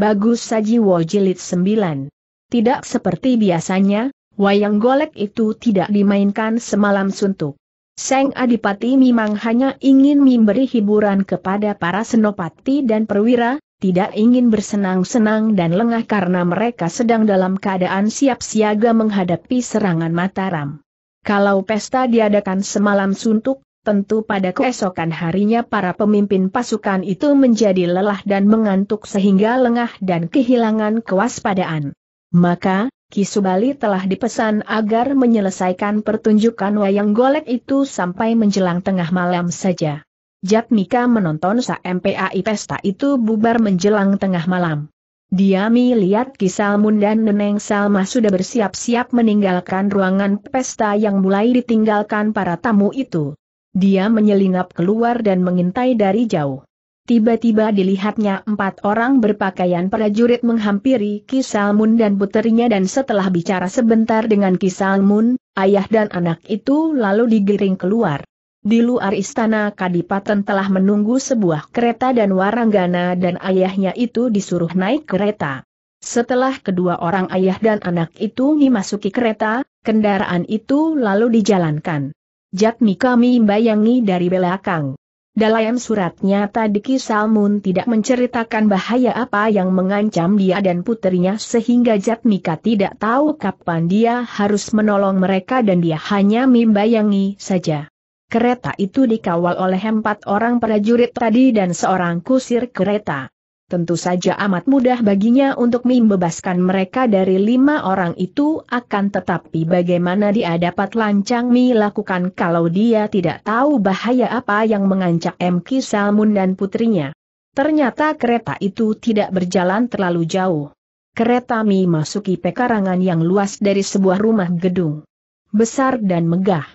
Bagus saji wajilid sembilan. Tidak seperti biasanya, wayang golek itu tidak dimainkan semalam suntuk. Seng Adipati memang hanya ingin memberi hiburan kepada para senopati dan perwira, tidak ingin bersenang-senang dan lengah karena mereka sedang dalam keadaan siap siaga menghadapi serangan Mataram. Kalau pesta diadakan semalam suntuk, tentu pada keesokan harinya para pemimpin pasukan itu menjadi lelah dan mengantuk sehingga lengah dan kehilangan kewaspadaan. Maka, Kisubali telah dipesan agar menyelesaikan pertunjukan wayang golek itu sampai menjelang tengah malam saja. Jatmika menonton SMPAI pesta itu bubar menjelang tengah malam. Diami lihat Kisalmun dan Neneng Salma sudah bersiap-siap meninggalkan ruangan pesta yang mulai ditinggalkan para tamu itu. Dia menyelinap keluar dan mengintai dari jauh. Tiba-tiba dilihatnya empat orang berpakaian prajurit menghampiri Kisalmun dan puterinya dan setelah bicara sebentar dengan Kisalmun, ayah dan anak itu lalu digiring keluar. Di luar istana Kadipaten telah menunggu sebuah kereta dan Waranggana dan ayahnya itu disuruh naik kereta. Setelah kedua orang ayah dan anak itu dimasuki kereta, kendaraan itu lalu dijalankan. Jatmi kami bayangi dari belakang. Dalam suratnya tadi Salmun tidak menceritakan bahaya apa yang mengancam dia dan putrinya sehingga Jatmika tidak tahu kapan dia harus menolong mereka dan dia hanya membayangi saja. Kereta itu dikawal oleh empat orang prajurit tadi dan seorang kusir kereta. Tentu saja amat mudah baginya untuk membebaskan mereka dari lima orang itu akan tetapi bagaimana dia dapat lancang melakukan kalau dia tidak tahu bahaya apa yang mengancam M. Kisalmun dan putrinya. Ternyata kereta itu tidak berjalan terlalu jauh. Kereta Mi masuki pekarangan yang luas dari sebuah rumah gedung. Besar dan megah.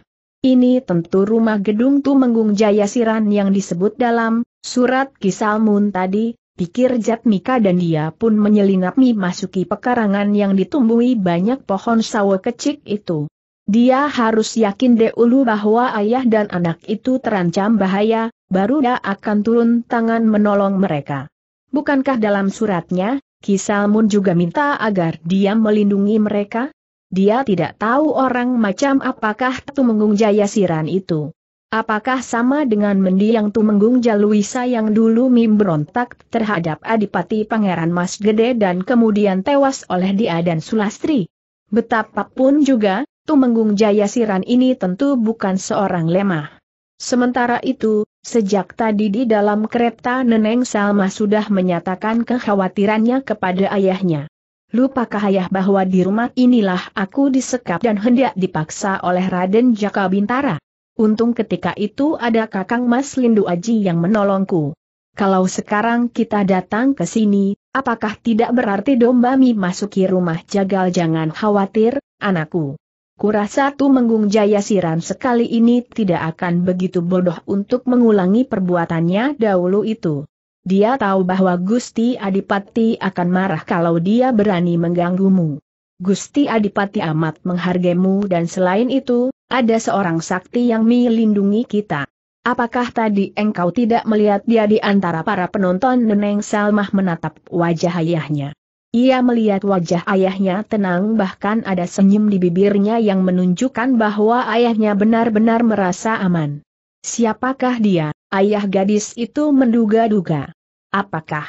Ini tentu rumah gedung Tumenggung siran yang disebut dalam surat Kisalmun tadi, pikir Jatmika dan dia pun menyelinap masuki pekarangan yang ditumbuhi banyak pohon sawo kecil itu. Dia harus yakin dulu bahwa ayah dan anak itu terancam bahaya, baru dia akan turun tangan menolong mereka. Bukankah dalam suratnya, Kisalmun juga minta agar dia melindungi mereka? Dia tidak tahu orang macam apakah Tumenggung Jayasiran itu. Apakah sama dengan mendiang Tumenggung Jaluisa yang dulu memberontak terhadap Adipati Pangeran Mas Gede dan kemudian tewas oleh dia dan Sulastri? Betapapun juga, Tumenggung Jayasiran ini tentu bukan seorang lemah. Sementara itu, sejak tadi di dalam kereta Neneng Salma sudah menyatakan kekhawatirannya kepada ayahnya. Lupakah ayah bahwa di rumah inilah aku disekap dan hendak dipaksa oleh Raden Jaka Bintara? Untung ketika itu ada kakang Mas Lindu Aji yang menolongku. Kalau sekarang kita datang ke sini, apakah tidak berarti domba mi masuki rumah jagal jangan khawatir, anakku. Kurasa menggung Jaya Siran sekali ini tidak akan begitu bodoh untuk mengulangi perbuatannya dahulu itu. Dia tahu bahwa Gusti Adipati akan marah kalau dia berani mengganggumu. Gusti Adipati amat menghargaimu dan selain itu, ada seorang sakti yang melindungi kita. Apakah tadi engkau tidak melihat dia di antara para penonton Neneng Salmah menatap wajah ayahnya? Ia melihat wajah ayahnya tenang bahkan ada senyum di bibirnya yang menunjukkan bahwa ayahnya benar-benar merasa aman. Siapakah dia? Ayah gadis itu menduga-duga. Apakah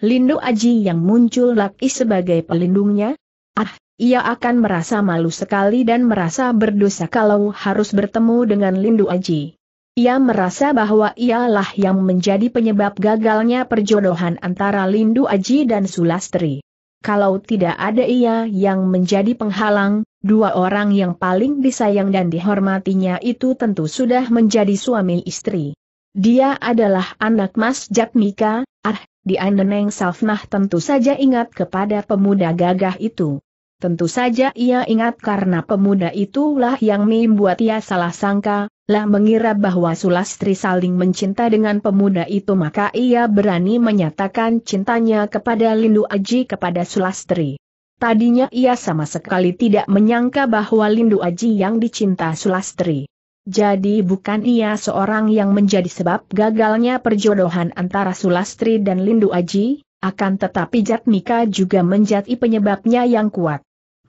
Lindu Aji yang muncul laki sebagai pelindungnya? Ah, ia akan merasa malu sekali dan merasa berdosa kalau harus bertemu dengan Lindu Aji. Ia merasa bahwa ialah yang menjadi penyebab gagalnya perjodohan antara Lindu Aji dan Sulastri. Kalau tidak ada ia yang menjadi penghalang, dua orang yang paling disayang dan dihormatinya itu tentu sudah menjadi suami istri. Dia adalah anak Mas Jatmika, ah, di Neneng Salfnah tentu saja ingat kepada pemuda gagah itu. Tentu saja ia ingat karena pemuda itulah yang membuat ia salah sangka, lah mengira bahwa Sulastri saling mencinta dengan pemuda itu maka ia berani menyatakan cintanya kepada Lindu Aji kepada Sulastri. Tadinya ia sama sekali tidak menyangka bahwa Lindu Aji yang dicinta Sulastri. Jadi bukan ia seorang yang menjadi sebab gagalnya perjodohan antara Sulastri dan Lindu Aji, akan tetapi Jatmika juga menjadi penyebabnya yang kuat.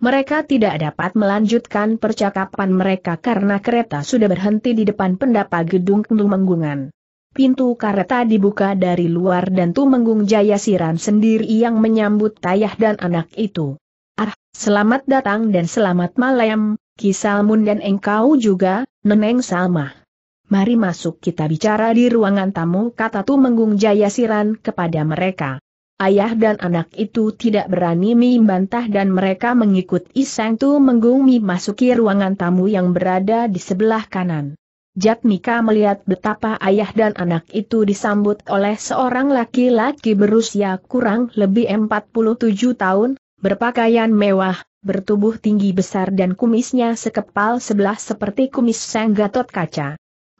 Mereka tidak dapat melanjutkan percakapan mereka karena kereta sudah berhenti di depan pendapa gedung Tumenggungan. Pintu kereta dibuka dari luar dan Tumenggung Jayasiran sendiri yang menyambut Tayah dan anak itu. Ah, selamat datang dan selamat malam, Kisalmun dan engkau juga, Neneng Salma. Mari masuk kita bicara di ruangan tamu kata Tumenggung Jayasiran kepada mereka. Ayah dan anak itu tidak berani membantah dan mereka mengikuti Sang Tu menggumi masuki ruangan tamu yang berada di sebelah kanan. Jatmika melihat betapa ayah dan anak itu disambut oleh seorang laki-laki berusia kurang lebih 47 tahun, berpakaian mewah, bertubuh tinggi besar dan kumisnya sekepal sebelah seperti kumis Sang Gatot Kaca.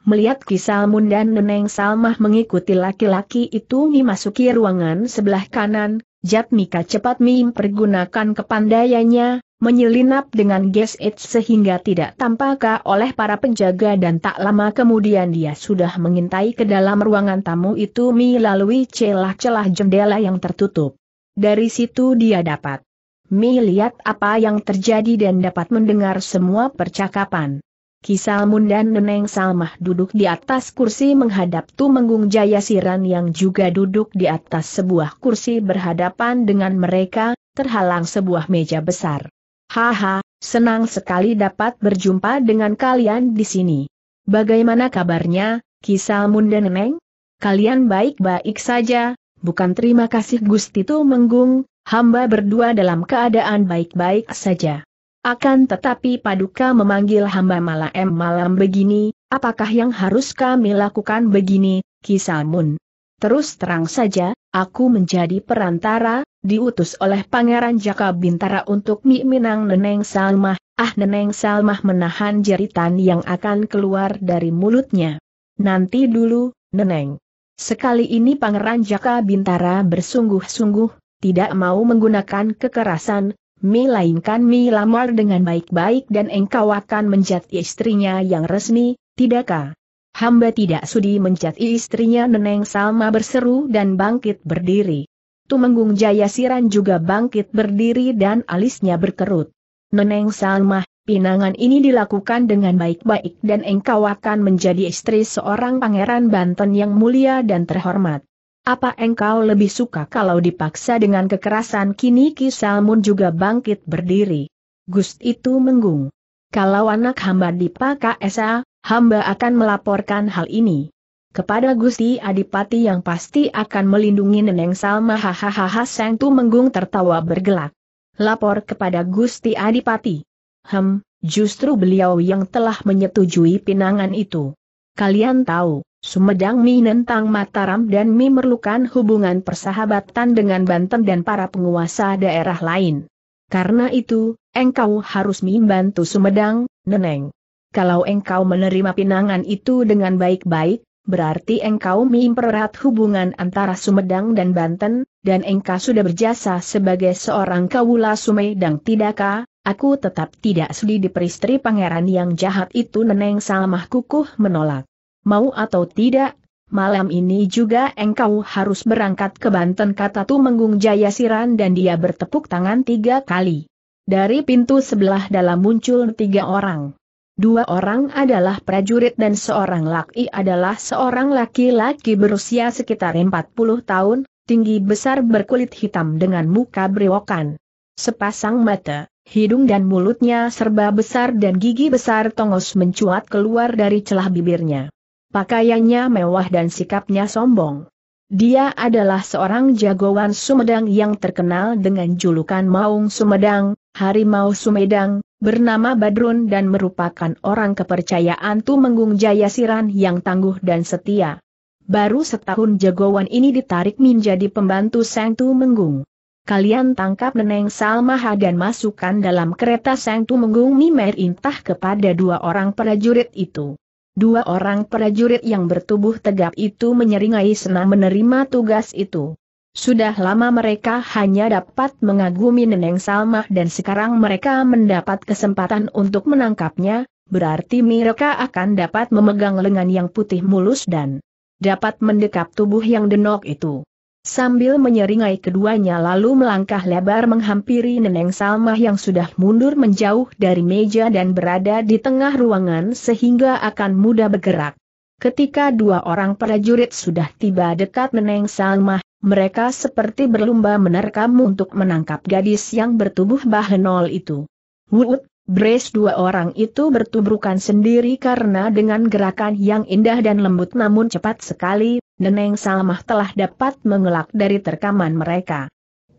Melihat Kisalmun dan Neneng Salmah mengikuti laki-laki itu memasuki ruangan sebelah kanan, Jatmika cepat mempergunakan kepandaiannya, menyelinap dengan gesit sehingga tidak tampak oleh para penjaga dan tak lama kemudian dia sudah mengintai ke dalam ruangan tamu itu melalui celah-celah jendela yang tertutup. Dari situ dia dapat melihat apa yang terjadi dan dapat mendengar semua percakapan. Kisalmun dan Neneng Salmah duduk di atas kursi menghadap Tumenggung Jayasiran yang juga duduk di atas sebuah kursi berhadapan dengan mereka, terhalang sebuah meja besar. Haha, senang sekali dapat berjumpa dengan kalian di sini. Bagaimana kabarnya, Kisalmun dan Neneng? Kalian baik-baik saja, bukan terima kasih Gusti Tumenggung, hamba berdua dalam keadaan baik-baik saja. Akan tetapi Paduka memanggil hamba malam malam begini, apakah yang harus kami lakukan begini, Kisamun? Terus terang saja, aku menjadi perantara, diutus oleh Pangeran Jaka Bintara untuk Minang Neneng Salmah, ah Neneng Salmah menahan jeritan yang akan keluar dari mulutnya. Nanti dulu, Neneng. Sekali ini Pangeran Jaka Bintara bersungguh-sungguh, tidak mau menggunakan kekerasan, lainkan mi lamar dengan baik-baik dan engkau akan menjadi istrinya yang resmi, tidakkah? Hamba tidak sudi menjadi istrinya Neneng Salma berseru dan bangkit berdiri. Tumenggung Jaya Siran juga bangkit berdiri dan alisnya berkerut. Neneng Salma, pinangan ini dilakukan dengan baik-baik dan engkau akan menjadi istri seorang pangeran Banten yang mulia dan terhormat. Apa engkau lebih suka kalau dipaksa dengan kekerasan kini Kisalmun juga bangkit berdiri. Gust itu menggung. Kalau anak hamba dipaka esa, hamba akan melaporkan hal ini. Kepada Gusti Adipati yang pasti akan melindungi Neneng Salma hahaha sang Tu menggung tertawa bergelak. Lapor kepada Gusti Adipati. Hem, justru beliau yang telah menyetujui pinangan itu. Kalian tahu, Sumedang Mi nentang Mataram dan Mi memerlukan hubungan persahabatan dengan Banten dan para penguasa daerah lain. Karena itu, engkau harus membantu Sumedang, Neneng. Kalau engkau menerima pinangan itu dengan baik-baik, berarti engkau mempererat hubungan antara Sumedang dan Banten, dan engkau sudah berjasa sebagai seorang kawula Sumedang tidakkah? Aku tetap tidak sudi diperistri pangeran yang jahat itu Neneng Salmah kukuh menolak. Mau atau tidak, malam ini juga engkau harus berangkat ke Banten kata Tumenggung Jayasiran dan dia bertepuk tangan tiga kali. Dari pintu sebelah dalam muncul tiga orang. Dua orang adalah prajurit dan seorang laki adalah seorang laki-laki berusia sekitar 40 tahun, tinggi besar berkulit hitam dengan muka brewokan. Sepasang mata. Hidung dan mulutnya serba besar dan gigi besar tongos mencuat keluar dari celah bibirnya. Pakaiannya mewah dan sikapnya sombong. Dia adalah seorang jagoan Sumedang yang terkenal dengan julukan Maung Sumedang, Harimau Sumedang, bernama Badrun dan merupakan orang kepercayaan Tumenggung Jayasiran yang tangguh dan setia. Baru setahun jagoan ini ditarik menjadi pembantu Sang Menggung kalian tangkap Neneng Salmaha dan masukkan dalam kereta Sang Tumenggung Mimer Intah kepada dua orang prajurit itu. Dua orang prajurit yang bertubuh tegap itu menyeringai senang menerima tugas itu. Sudah lama mereka hanya dapat mengagumi Neneng Salma dan sekarang mereka mendapat kesempatan untuk menangkapnya, berarti mereka akan dapat memegang lengan yang putih mulus dan dapat mendekap tubuh yang denok itu. Sambil menyeringai keduanya lalu melangkah lebar menghampiri Neneng Salma yang sudah mundur menjauh dari meja dan berada di tengah ruangan sehingga akan mudah bergerak. Ketika dua orang prajurit sudah tiba dekat Neneng Salma, mereka seperti berlumba menerkam untuk menangkap gadis yang bertubuh bahenol itu. Wut, Brace dua orang itu bertubrukan sendiri karena dengan gerakan yang indah dan lembut namun cepat sekali, Neneng Salmah telah dapat mengelak dari terkaman mereka.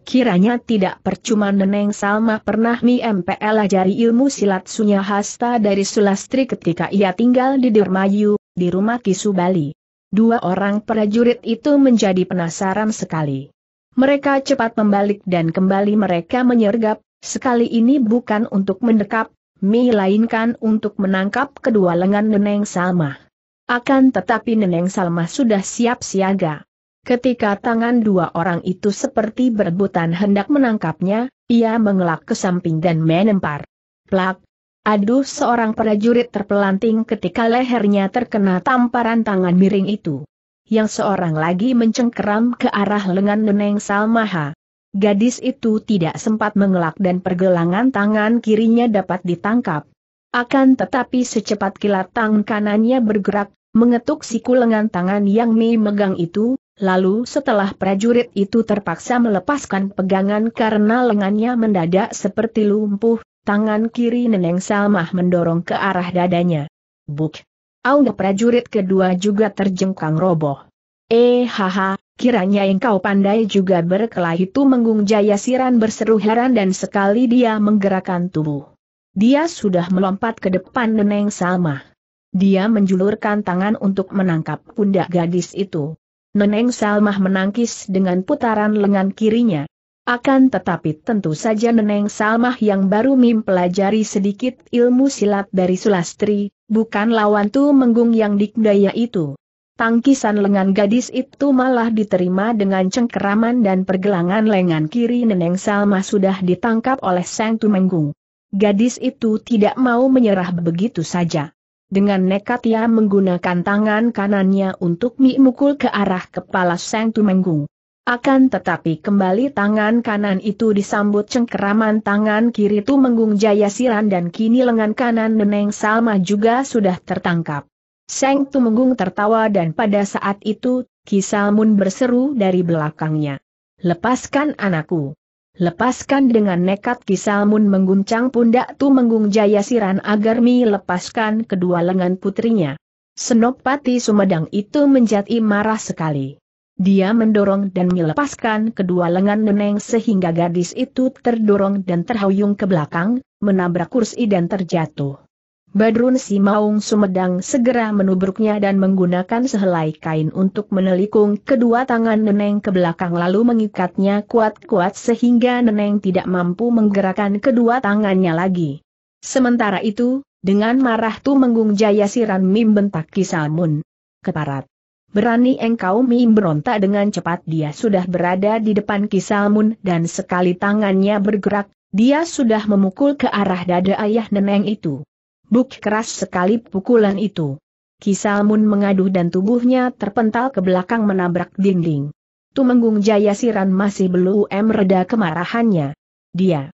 Kiranya tidak percuma Neneng Salma pernah mi MPL ajari ilmu silat Sunya Hasta dari Sulastri ketika ia tinggal di Dermayu, di rumah Kisu Bali. Dua orang prajurit itu menjadi penasaran sekali. Mereka cepat membalik dan kembali mereka menyergap, sekali ini bukan untuk mendekap, melainkan untuk menangkap kedua lengan Neneng Salmah. Akan tetapi Neneng Salma sudah siap siaga. Ketika tangan dua orang itu seperti berebutan hendak menangkapnya, ia mengelak ke samping dan menempar. Plak! Aduh seorang prajurit terpelanting ketika lehernya terkena tamparan tangan miring itu. Yang seorang lagi mencengkeram ke arah lengan Neneng Salmaha. Gadis itu tidak sempat mengelak dan pergelangan tangan kirinya dapat ditangkap. Akan tetapi secepat kilat tangan kanannya bergerak, mengetuk siku lengan tangan yang Mei megang itu, lalu setelah prajurit itu terpaksa melepaskan pegangan karena lengannya mendadak seperti lumpuh, tangan kiri Neneng Salmah mendorong ke arah dadanya. Buk! Auga prajurit kedua juga terjengkang roboh. Eh haha, Kiranya engkau pandai juga berkelahi itu menggung jaya siran berseru heran dan sekali dia menggerakkan tubuh. Dia sudah melompat ke depan Neneng Salma. Dia menjulurkan tangan untuk menangkap pundak gadis itu. Neneng Salma menangkis dengan putaran lengan kirinya. Akan tetapi tentu saja Neneng Salma yang baru mempelajari sedikit ilmu silat dari Sulastri, bukan lawan Tu Menggung yang dikdaya itu. Tangkisan lengan gadis itu malah diterima dengan cengkeraman dan pergelangan lengan kiri Neneng Salma sudah ditangkap oleh Sang Tumenggung. Gadis itu tidak mau menyerah begitu saja. Dengan nekat ia menggunakan tangan kanannya untuk memukul ke arah kepala Seng Tumenggung. Akan tetapi kembali tangan kanan itu disambut cengkeraman tangan kiri Tumenggung Jayasiran dan kini lengan kanan Neneng Salma juga sudah tertangkap. Seng Tumenggung tertawa dan pada saat itu, Kisalmun berseru dari belakangnya. Lepaskan anakku. Lepaskan dengan nekat Kisalmun mengguncang pundak Tumenggung Siran agar Mi lepaskan kedua lengan putrinya. Senopati Sumedang itu menjadi marah sekali. Dia mendorong dan melepaskan kedua lengan Neneng sehingga gadis itu terdorong dan terhuyung ke belakang, menabrak kursi dan terjatuh. Badrun si Maung Sumedang segera menubruknya dan menggunakan sehelai kain untuk menelikung kedua tangan Neneng ke belakang lalu mengikatnya kuat-kuat sehingga Neneng tidak mampu menggerakkan kedua tangannya lagi. Sementara itu, dengan marah menggung Jaya Siran Mim bentak Kisalmun. Keparat. Berani engkau Mim berontak dengan cepat dia sudah berada di depan Kisalmun dan sekali tangannya bergerak, dia sudah memukul ke arah dada ayah Neneng itu. Buk keras sekali pukulan itu. Kisalmun mengaduh dan tubuhnya terpental ke belakang menabrak dinding. Tumenggung Jayasiran masih belum reda kemarahannya. Dia.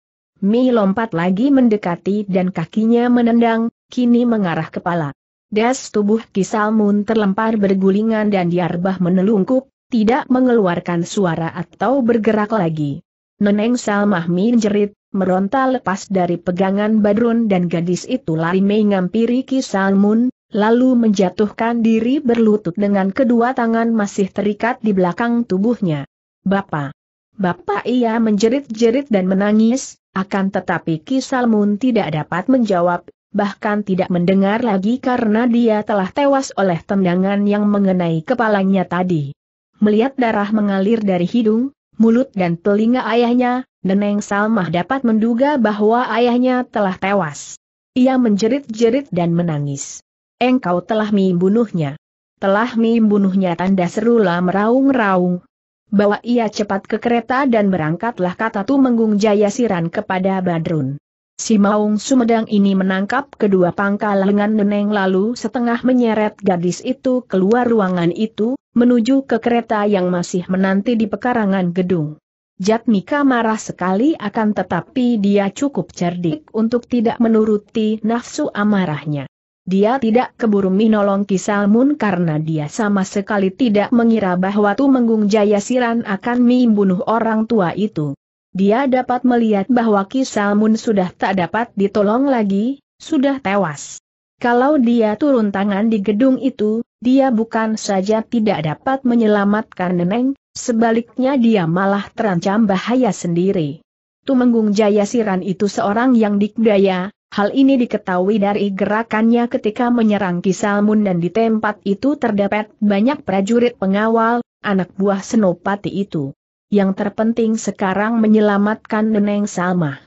Mi lompat lagi mendekati dan kakinya menendang, kini mengarah kepala. Das tubuh Kisalmun terlempar bergulingan dan diarbah menelungkup, tidak mengeluarkan suara atau bergerak lagi. Neneng Salmah menjerit, meronta lepas dari pegangan Badrun dan gadis itu lari mengampiri Ki Salmun, lalu menjatuhkan diri berlutut dengan kedua tangan masih terikat di belakang tubuhnya. Bapak! Bapak ia menjerit-jerit dan menangis, akan tetapi Ki Salmun tidak dapat menjawab, bahkan tidak mendengar lagi karena dia telah tewas oleh tendangan yang mengenai kepalanya tadi. Melihat darah mengalir dari hidung, mulut dan telinga ayahnya, Neneng Salmah dapat menduga bahwa ayahnya telah tewas. Ia menjerit-jerit dan menangis. Engkau telah membunuhnya. Telah membunuhnya tanda serulah meraung-raung. Bawa ia cepat ke kereta dan berangkatlah kata Tumenggung Jaya Siran kepada Badrun. Si Maung Sumedang ini menangkap kedua pangkal lengan Neneng lalu setengah menyeret gadis itu keluar ruangan itu, menuju ke kereta yang masih menanti di pekarangan gedung. Jatmika marah sekali akan tetapi dia cukup cerdik untuk tidak menuruti nafsu amarahnya. Dia tidak keburu menolong Kisalmun karena dia sama sekali tidak mengira bahwa Tumenggung Jayasiran akan membunuh orang tua itu. Dia dapat melihat bahwa Kisalmun sudah tak dapat ditolong lagi, sudah tewas. Kalau dia turun tangan di gedung itu, dia bukan saja tidak dapat menyelamatkan Neneng, sebaliknya dia malah terancam bahaya sendiri. Tumenggung Jayasiran itu seorang yang dikdaya, Hal ini diketahui dari gerakannya ketika menyerang Kisalmun dan di tempat itu terdapat banyak prajurit pengawal, anak buah Senopati itu. Yang terpenting sekarang menyelamatkan Neneng Salmah.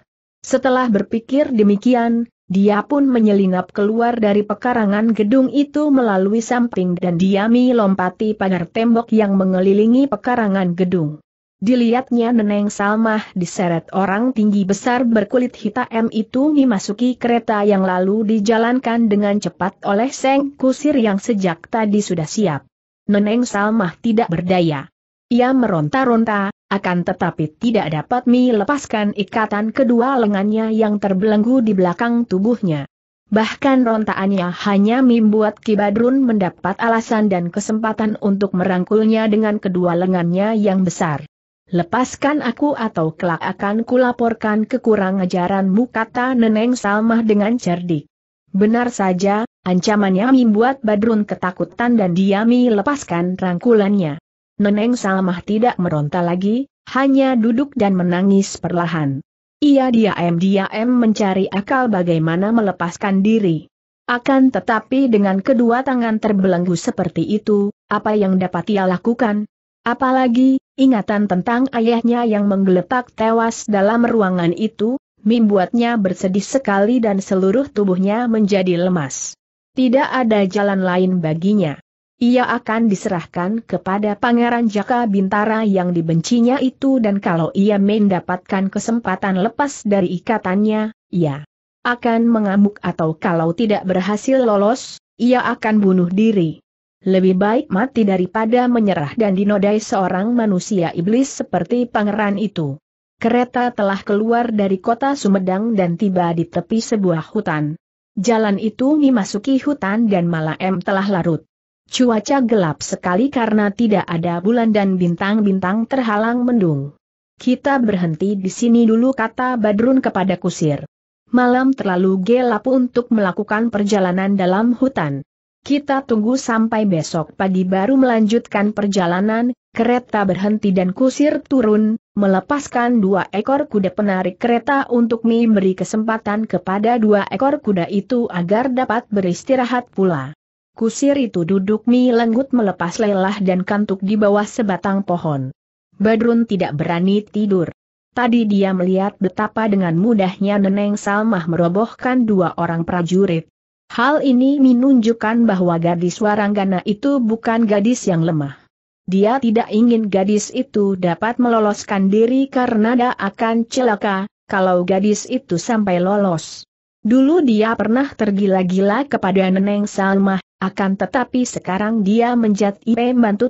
Setelah berpikir demikian, dia pun menyelinap keluar dari pekarangan gedung itu melalui samping dan diami lompati pagar tembok yang mengelilingi pekarangan gedung. Dilihatnya Neneng Salmah diseret orang tinggi besar berkulit hitam itu memasuki kereta yang lalu dijalankan dengan cepat oleh Seng Kusir yang sejak tadi sudah siap. Neneng Salmah tidak berdaya. Ia meronta-ronta, akan tetapi tidak dapat melepaskan ikatan kedua lengannya yang terbelenggu di belakang tubuhnya. Bahkan rontaannya hanya membuat Kibadrun mendapat alasan dan kesempatan untuk merangkulnya dengan kedua lengannya yang besar. Lepaskan aku atau kelak akan kulaporkan kekurang ajaranmu kata Neneng Salmah dengan cerdik. Benar saja, ancamannya membuat Badrun ketakutan dan diami melepaskan rangkulannya. Neneng Salmah tidak meronta lagi, hanya duduk dan menangis perlahan. Ia diam-diam mencari akal bagaimana melepaskan diri. Akan tetapi dengan kedua tangan terbelenggu seperti itu, apa yang dapat ia lakukan? Apalagi, ingatan tentang ayahnya yang menggeletak tewas dalam ruangan itu, membuatnya bersedih sekali dan seluruh tubuhnya menjadi lemas. Tidak ada jalan lain baginya ia akan diserahkan kepada Pangeran Jaka Bintara yang dibencinya itu dan kalau ia mendapatkan kesempatan lepas dari ikatannya, ia akan mengamuk atau kalau tidak berhasil lolos, ia akan bunuh diri. Lebih baik mati daripada menyerah dan dinodai seorang manusia iblis seperti pangeran itu. Kereta telah keluar dari kota Sumedang dan tiba di tepi sebuah hutan. Jalan itu dimasuki hutan dan malam telah larut. Cuaca gelap sekali karena tidak ada bulan dan bintang-bintang terhalang mendung. Kita berhenti di sini dulu kata Badrun kepada Kusir. Malam terlalu gelap untuk melakukan perjalanan dalam hutan. Kita tunggu sampai besok pagi baru melanjutkan perjalanan, kereta berhenti dan Kusir turun, melepaskan dua ekor kuda penarik kereta untuk memberi kesempatan kepada dua ekor kuda itu agar dapat beristirahat pula. Kusir itu duduk lenggut melepas lelah dan kantuk di bawah sebatang pohon. Badrun tidak berani tidur. Tadi dia melihat betapa dengan mudahnya Neneng Salmah merobohkan dua orang prajurit. Hal ini menunjukkan bahwa gadis waranggana itu bukan gadis yang lemah. Dia tidak ingin gadis itu dapat meloloskan diri karena dia akan celaka, kalau gadis itu sampai lolos. Dulu dia pernah tergila-gila kepada Neneng Salmah, akan tetapi sekarang dia menjat IP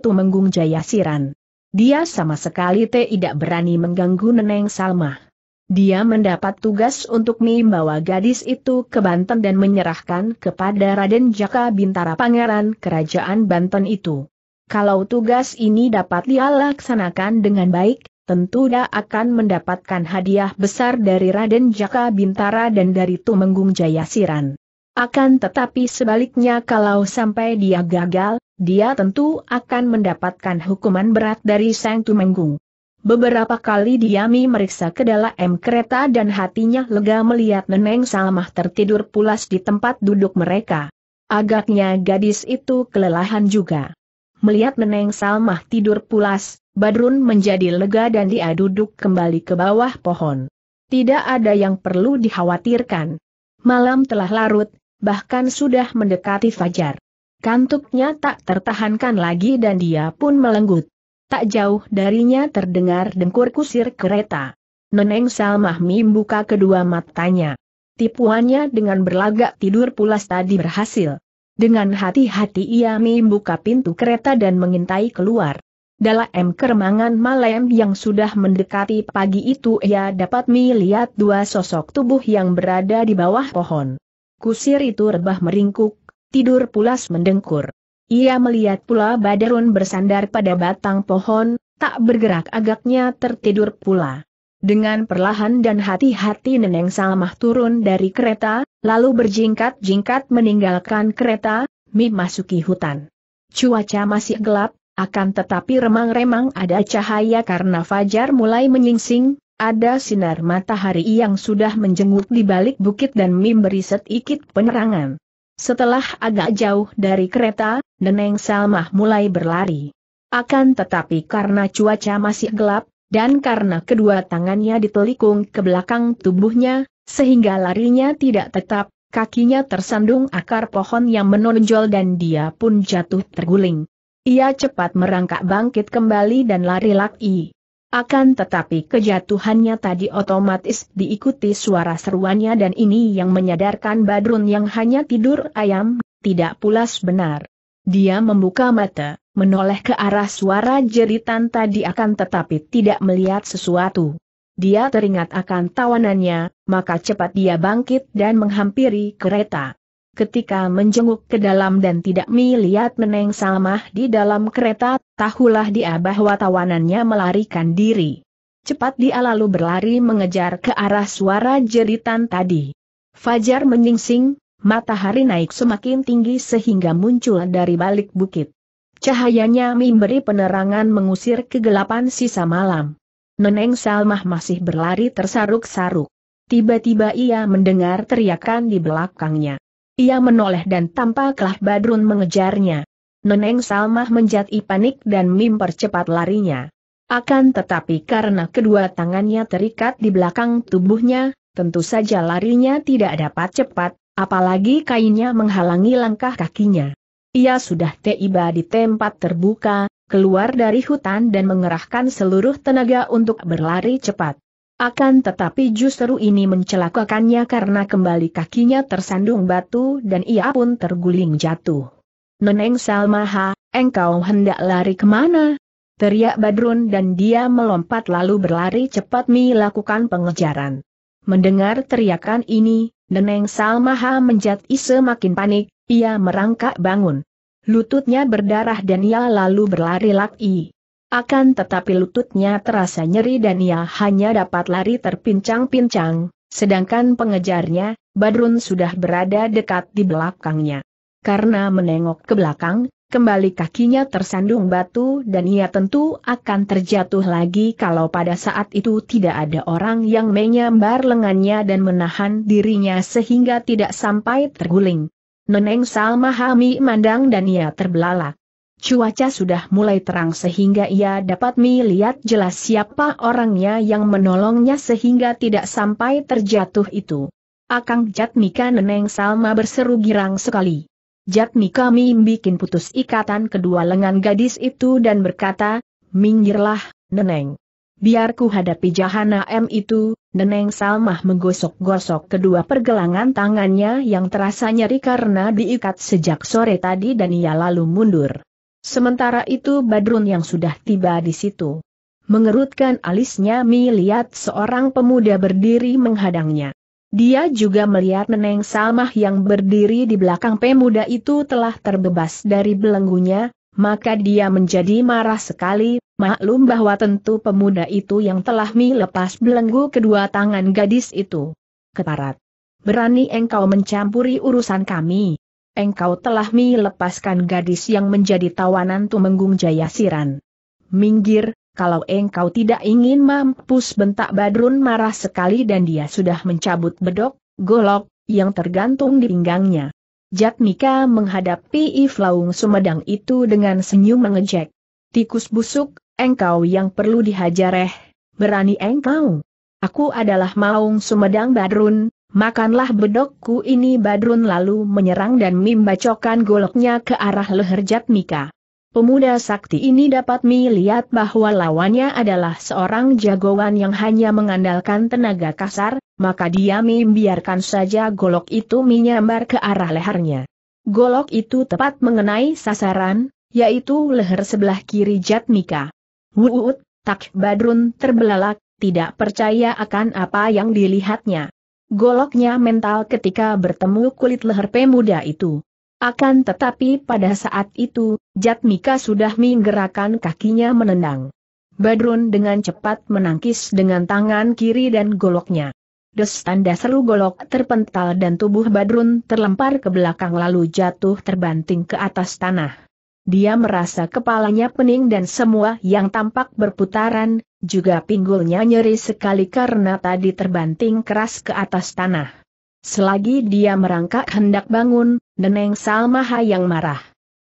Tumenggung Jayasiran. Dia sama sekali tidak berani mengganggu Neneng Salma. Dia mendapat tugas untuk membawa gadis itu ke Banten dan menyerahkan kepada Raden Jaka Bintara Pangeran Kerajaan Banten itu. Kalau tugas ini dapat dia laksanakan dengan baik, tentu dia akan mendapatkan hadiah besar dari Raden Jaka Bintara dan dari Tumenggung Jayasiran. Akan tetapi sebaliknya kalau sampai dia gagal, dia tentu akan mendapatkan hukuman berat dari Sang Tumenggung. Beberapa kali Diami meriksa ke dalam kereta dan hatinya lega melihat Neneng Salmah tertidur pulas di tempat duduk mereka. Agaknya gadis itu kelelahan juga. Melihat Neneng Salmah tidur pulas, Badrun menjadi lega dan dia duduk kembali ke bawah pohon. Tidak ada yang perlu dikhawatirkan. Malam telah larut, bahkan sudah mendekati fajar. Kantuknya tak tertahankan lagi dan dia pun melenggut. Tak jauh darinya terdengar dengkur kusir kereta. Neneng Salmah membuka kedua matanya. Tipuannya dengan berlagak tidur pulas tadi berhasil. Dengan hati-hati ia membuka pintu kereta dan mengintai keluar. Dalam kermangan malam yang sudah mendekati pagi itu ia dapat melihat dua sosok tubuh yang berada di bawah pohon. Kusir itu rebah meringkuk, tidur pulas mendengkur. Ia melihat pula Badarun bersandar pada batang pohon, tak bergerak agaknya tertidur pula. Dengan perlahan dan hati-hati Neneng Salmah turun dari kereta, lalu berjingkat-jingkat meninggalkan kereta, Mi masuki hutan. Cuaca masih gelap, akan tetapi remang-remang ada cahaya karena fajar mulai menyingsing, ada sinar matahari yang sudah menjenguk di balik bukit dan memberi sedikit penerangan. Setelah agak jauh dari kereta, Neneng Salmah mulai berlari. Akan tetapi karena cuaca masih gelap, dan karena kedua tangannya ditelikung ke belakang tubuhnya, sehingga larinya tidak tetap, kakinya tersandung akar pohon yang menonjol dan dia pun jatuh terguling. Ia cepat merangkak bangkit kembali dan lari lagi. Akan tetapi kejatuhannya tadi otomatis diikuti suara seruannya dan ini yang menyadarkan Badrun yang hanya tidur ayam, tidak pulas benar. Dia membuka mata, menoleh ke arah suara jeritan tadi akan tetapi tidak melihat sesuatu. Dia teringat akan tawanannya, maka cepat dia bangkit dan menghampiri kereta ketika menjenguk ke dalam dan tidak melihat Neneng Salmah di dalam kereta, tahulah dia bahwa tawanannya melarikan diri. Cepat dia lalu berlari mengejar ke arah suara jeritan tadi. Fajar menyingsing, matahari naik semakin tinggi sehingga muncul dari balik bukit. Cahayanya memberi penerangan mengusir kegelapan sisa malam. Neneng Salmah masih berlari tersaruk-saruk. Tiba-tiba ia mendengar teriakan di belakangnya. Ia menoleh dan tampaklah Badrun mengejarnya. Neneng Salmah menjadi panik dan mempercepat larinya. Akan tetapi karena kedua tangannya terikat di belakang tubuhnya, tentu saja larinya tidak dapat cepat, apalagi kainnya menghalangi langkah kakinya. Ia sudah tiba di tempat terbuka, keluar dari hutan dan mengerahkan seluruh tenaga untuk berlari cepat. Akan tetapi justru ini mencelakakannya karena kembali kakinya tersandung batu dan ia pun terguling jatuh. Neneng Salmaha, engkau hendak lari kemana? Teriak Badrun dan dia melompat lalu berlari cepat melakukan pengejaran. Mendengar teriakan ini, Neneng Salmaha menjadi semakin panik, ia merangkak bangun. Lututnya berdarah dan ia lalu berlari laki. Akan tetapi lututnya terasa nyeri dan ia hanya dapat lari terpincang-pincang, sedangkan pengejarnya, Badrun sudah berada dekat di belakangnya. Karena menengok ke belakang, kembali kakinya tersandung batu dan ia tentu akan terjatuh lagi kalau pada saat itu tidak ada orang yang menyambar lengannya dan menahan dirinya sehingga tidak sampai terguling. Neneng Salma Hami mandang dan ia terbelalak. Cuaca sudah mulai terang sehingga ia dapat melihat jelas siapa orangnya yang menolongnya sehingga tidak sampai terjatuh itu. Akang Jatmika Neneng Salma berseru girang sekali. Jatmika Mim bikin putus ikatan kedua lengan gadis itu dan berkata, Minggirlah, Neneng. Biar ku hadapi jahana M itu, Neneng Salmah menggosok-gosok kedua pergelangan tangannya yang terasa nyeri karena diikat sejak sore tadi dan ia lalu mundur. Sementara itu Badrun yang sudah tiba di situ. Mengerutkan alisnya melihat seorang pemuda berdiri menghadangnya. Dia juga melihat Neneng Salmah yang berdiri di belakang pemuda itu telah terbebas dari belenggunya, maka dia menjadi marah sekali, maklum bahwa tentu pemuda itu yang telah melepas belenggu kedua tangan gadis itu. Keparat! Berani engkau mencampuri urusan kami engkau telah melepaskan gadis yang menjadi tawanan Tumenggung Jayasiran. Minggir, kalau engkau tidak ingin mampus bentak Badrun marah sekali dan dia sudah mencabut bedok, golok, yang tergantung di pinggangnya. Jatmika menghadapi Iflaung Sumedang itu dengan senyum mengejek. Tikus busuk, engkau yang perlu dihajar eh, berani engkau. Aku adalah Maung Sumedang Badrun, Makanlah bedokku ini Badrun lalu menyerang dan membacokkan goloknya ke arah leher Jatmika. Pemuda sakti ini dapat melihat bahwa lawannya adalah seorang jagoan yang hanya mengandalkan tenaga kasar, maka dia membiarkan saja golok itu menyambar ke arah lehernya. Golok itu tepat mengenai sasaran, yaitu leher sebelah kiri Jatmika. Wuut, tak Badrun terbelalak, tidak percaya akan apa yang dilihatnya goloknya mental ketika bertemu kulit leher pemuda itu. Akan tetapi pada saat itu, Jatmika sudah menggerakkan kakinya menendang. Badrun dengan cepat menangkis dengan tangan kiri dan goloknya. Des tanda seru golok terpental dan tubuh Badrun terlempar ke belakang lalu jatuh terbanting ke atas tanah. Dia merasa kepalanya pening dan semua yang tampak berputaran, juga pinggulnya nyeri sekali karena tadi terbanting keras ke atas tanah. Selagi dia merangkak hendak bangun, Neneng Salmaha yang marah.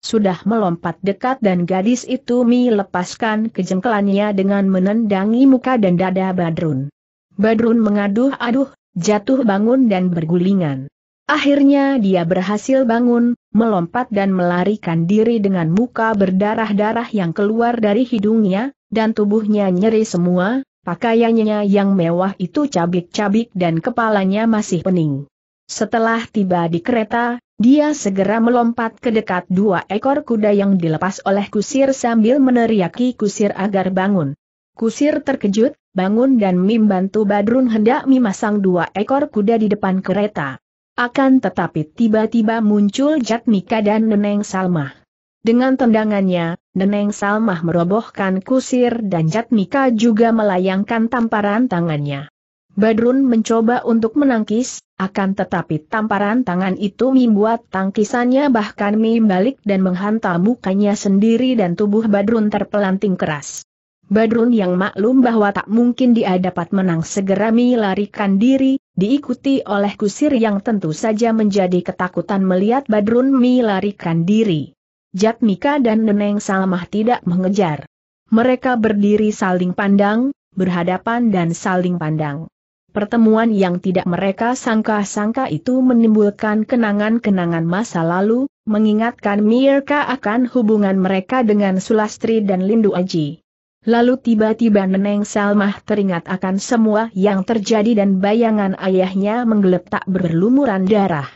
Sudah melompat dekat dan gadis itu melepaskan kejengkelannya dengan menendangi muka dan dada Badrun. Badrun mengaduh-aduh, jatuh bangun dan bergulingan. Akhirnya dia berhasil bangun, melompat dan melarikan diri dengan muka berdarah-darah yang keluar dari hidungnya, dan tubuhnya nyeri semua, pakaiannya yang mewah itu cabik-cabik dan kepalanya masih pening. Setelah tiba di kereta, dia segera melompat ke dekat dua ekor kuda yang dilepas oleh kusir sambil meneriaki kusir agar bangun. Kusir terkejut, bangun dan membantu Badrun hendak memasang dua ekor kuda di depan kereta. Akan tetapi tiba-tiba muncul Jatmika dan Neneng Salmah. Dengan tendangannya, Neneng Salmah merobohkan kusir dan Jatmika juga melayangkan tamparan tangannya. Badrun mencoba untuk menangkis, akan tetapi tamparan tangan itu membuat tangkisannya bahkan membalik dan menghantam mukanya sendiri dan tubuh Badrun terpelanting keras. Badrun yang maklum bahwa tak mungkin dia dapat menang segera melarikan diri, diikuti oleh kusir yang tentu saja menjadi ketakutan melihat Badrun melarikan diri. Jatmika dan Neneng Salmah tidak mengejar. Mereka berdiri saling pandang, berhadapan dan saling pandang. Pertemuan yang tidak mereka sangka-sangka itu menimbulkan kenangan-kenangan masa lalu, mengingatkan Mirka akan hubungan mereka dengan Sulastri dan Lindu Aji. Lalu tiba-tiba Neneng Salmah teringat akan semua yang terjadi dan bayangan ayahnya menggeletak berlumuran darah.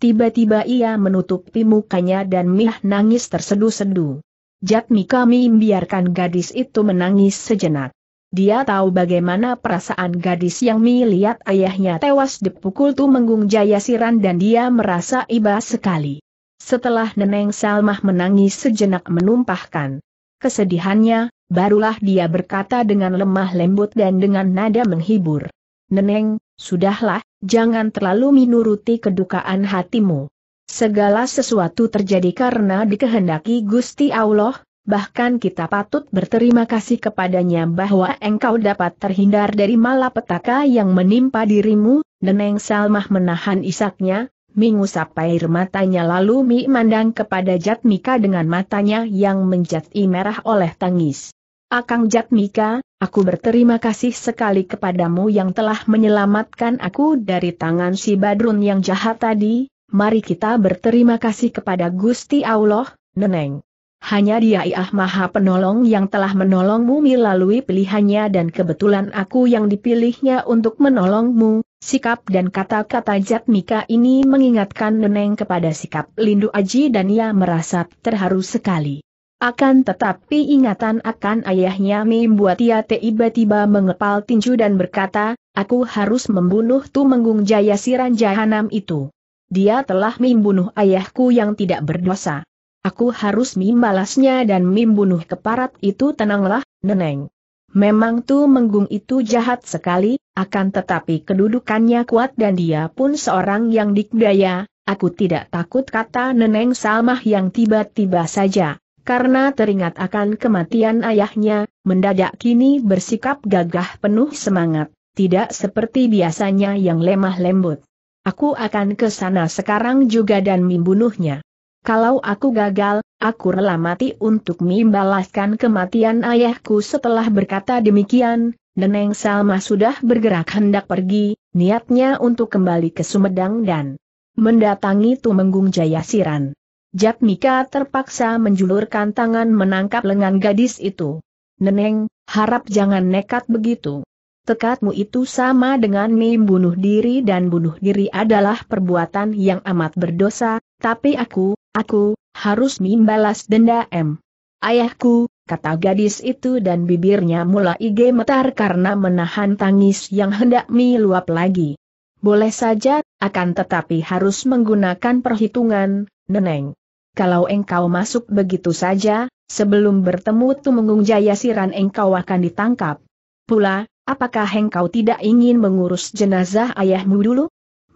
Tiba-tiba ia menutupi mukanya dan milah nangis tersedu-sedu. Jatmi kami biarkan gadis itu menangis sejenak. Dia tahu bagaimana perasaan gadis yang Mi lihat ayahnya tewas dipukul menggung Jaya Siran dan dia merasa iba sekali. Setelah Neneng Salmah menangis sejenak menumpahkan kesedihannya, barulah dia berkata dengan lemah lembut dan dengan nada menghibur. Neneng, sudahlah, jangan terlalu menuruti kedukaan hatimu. Segala sesuatu terjadi karena dikehendaki Gusti Allah, bahkan kita patut berterima kasih kepadanya bahwa engkau dapat terhindar dari malapetaka yang menimpa dirimu, Neneng Salmah menahan isaknya, mengusap air matanya lalu Mi kepada Jatmika dengan matanya yang menjadi merah oleh tangis. Akang ah, Jatmika, aku berterima kasih sekali kepadamu yang telah menyelamatkan aku dari tangan si Badrun yang jahat tadi, mari kita berterima kasih kepada Gusti Allah, Neneng. Hanya dia Iah Maha Penolong yang telah menolongmu melalui pilihannya dan kebetulan aku yang dipilihnya untuk menolongmu, sikap dan kata-kata Jatmika ini mengingatkan Neneng kepada sikap Lindu Aji dan ia merasa terharu sekali. Akan tetapi ingatan akan ayahnya membuat ia tiba-tiba mengepal tinju dan berkata, aku harus membunuh Tu Menggung Jaya Siran Jahanam itu. Dia telah membunuh ayahku yang tidak berdosa. Aku harus membalasnya dan membunuh keparat itu tenanglah, Neneng. Memang Tu Menggung itu jahat sekali, akan tetapi kedudukannya kuat dan dia pun seorang yang dikdaya, aku tidak takut kata Neneng Salmah yang tiba-tiba saja karena teringat akan kematian ayahnya, mendadak kini bersikap gagah penuh semangat, tidak seperti biasanya yang lemah lembut. Aku akan ke sana sekarang juga dan membunuhnya. Kalau aku gagal, aku rela mati untuk membalaskan kematian ayahku setelah berkata demikian, Neneng Salma sudah bergerak hendak pergi, niatnya untuk kembali ke Sumedang dan mendatangi Tumenggung Jayasiran. Jap Mika terpaksa menjulurkan tangan menangkap lengan gadis itu. Neneng, harap jangan nekat begitu. Tekadmu itu sama dengan mim bunuh diri dan bunuh diri adalah perbuatan yang amat berdosa, tapi aku, aku, harus balas denda M. Ayahku, kata gadis itu dan bibirnya mulai gemetar karena menahan tangis yang hendak luap lagi. Boleh saja, akan tetapi harus menggunakan perhitungan, Neneng kalau engkau masuk begitu saja, sebelum bertemu Tumenggung Jaya Siran engkau akan ditangkap. Pula, apakah engkau tidak ingin mengurus jenazah ayahmu dulu?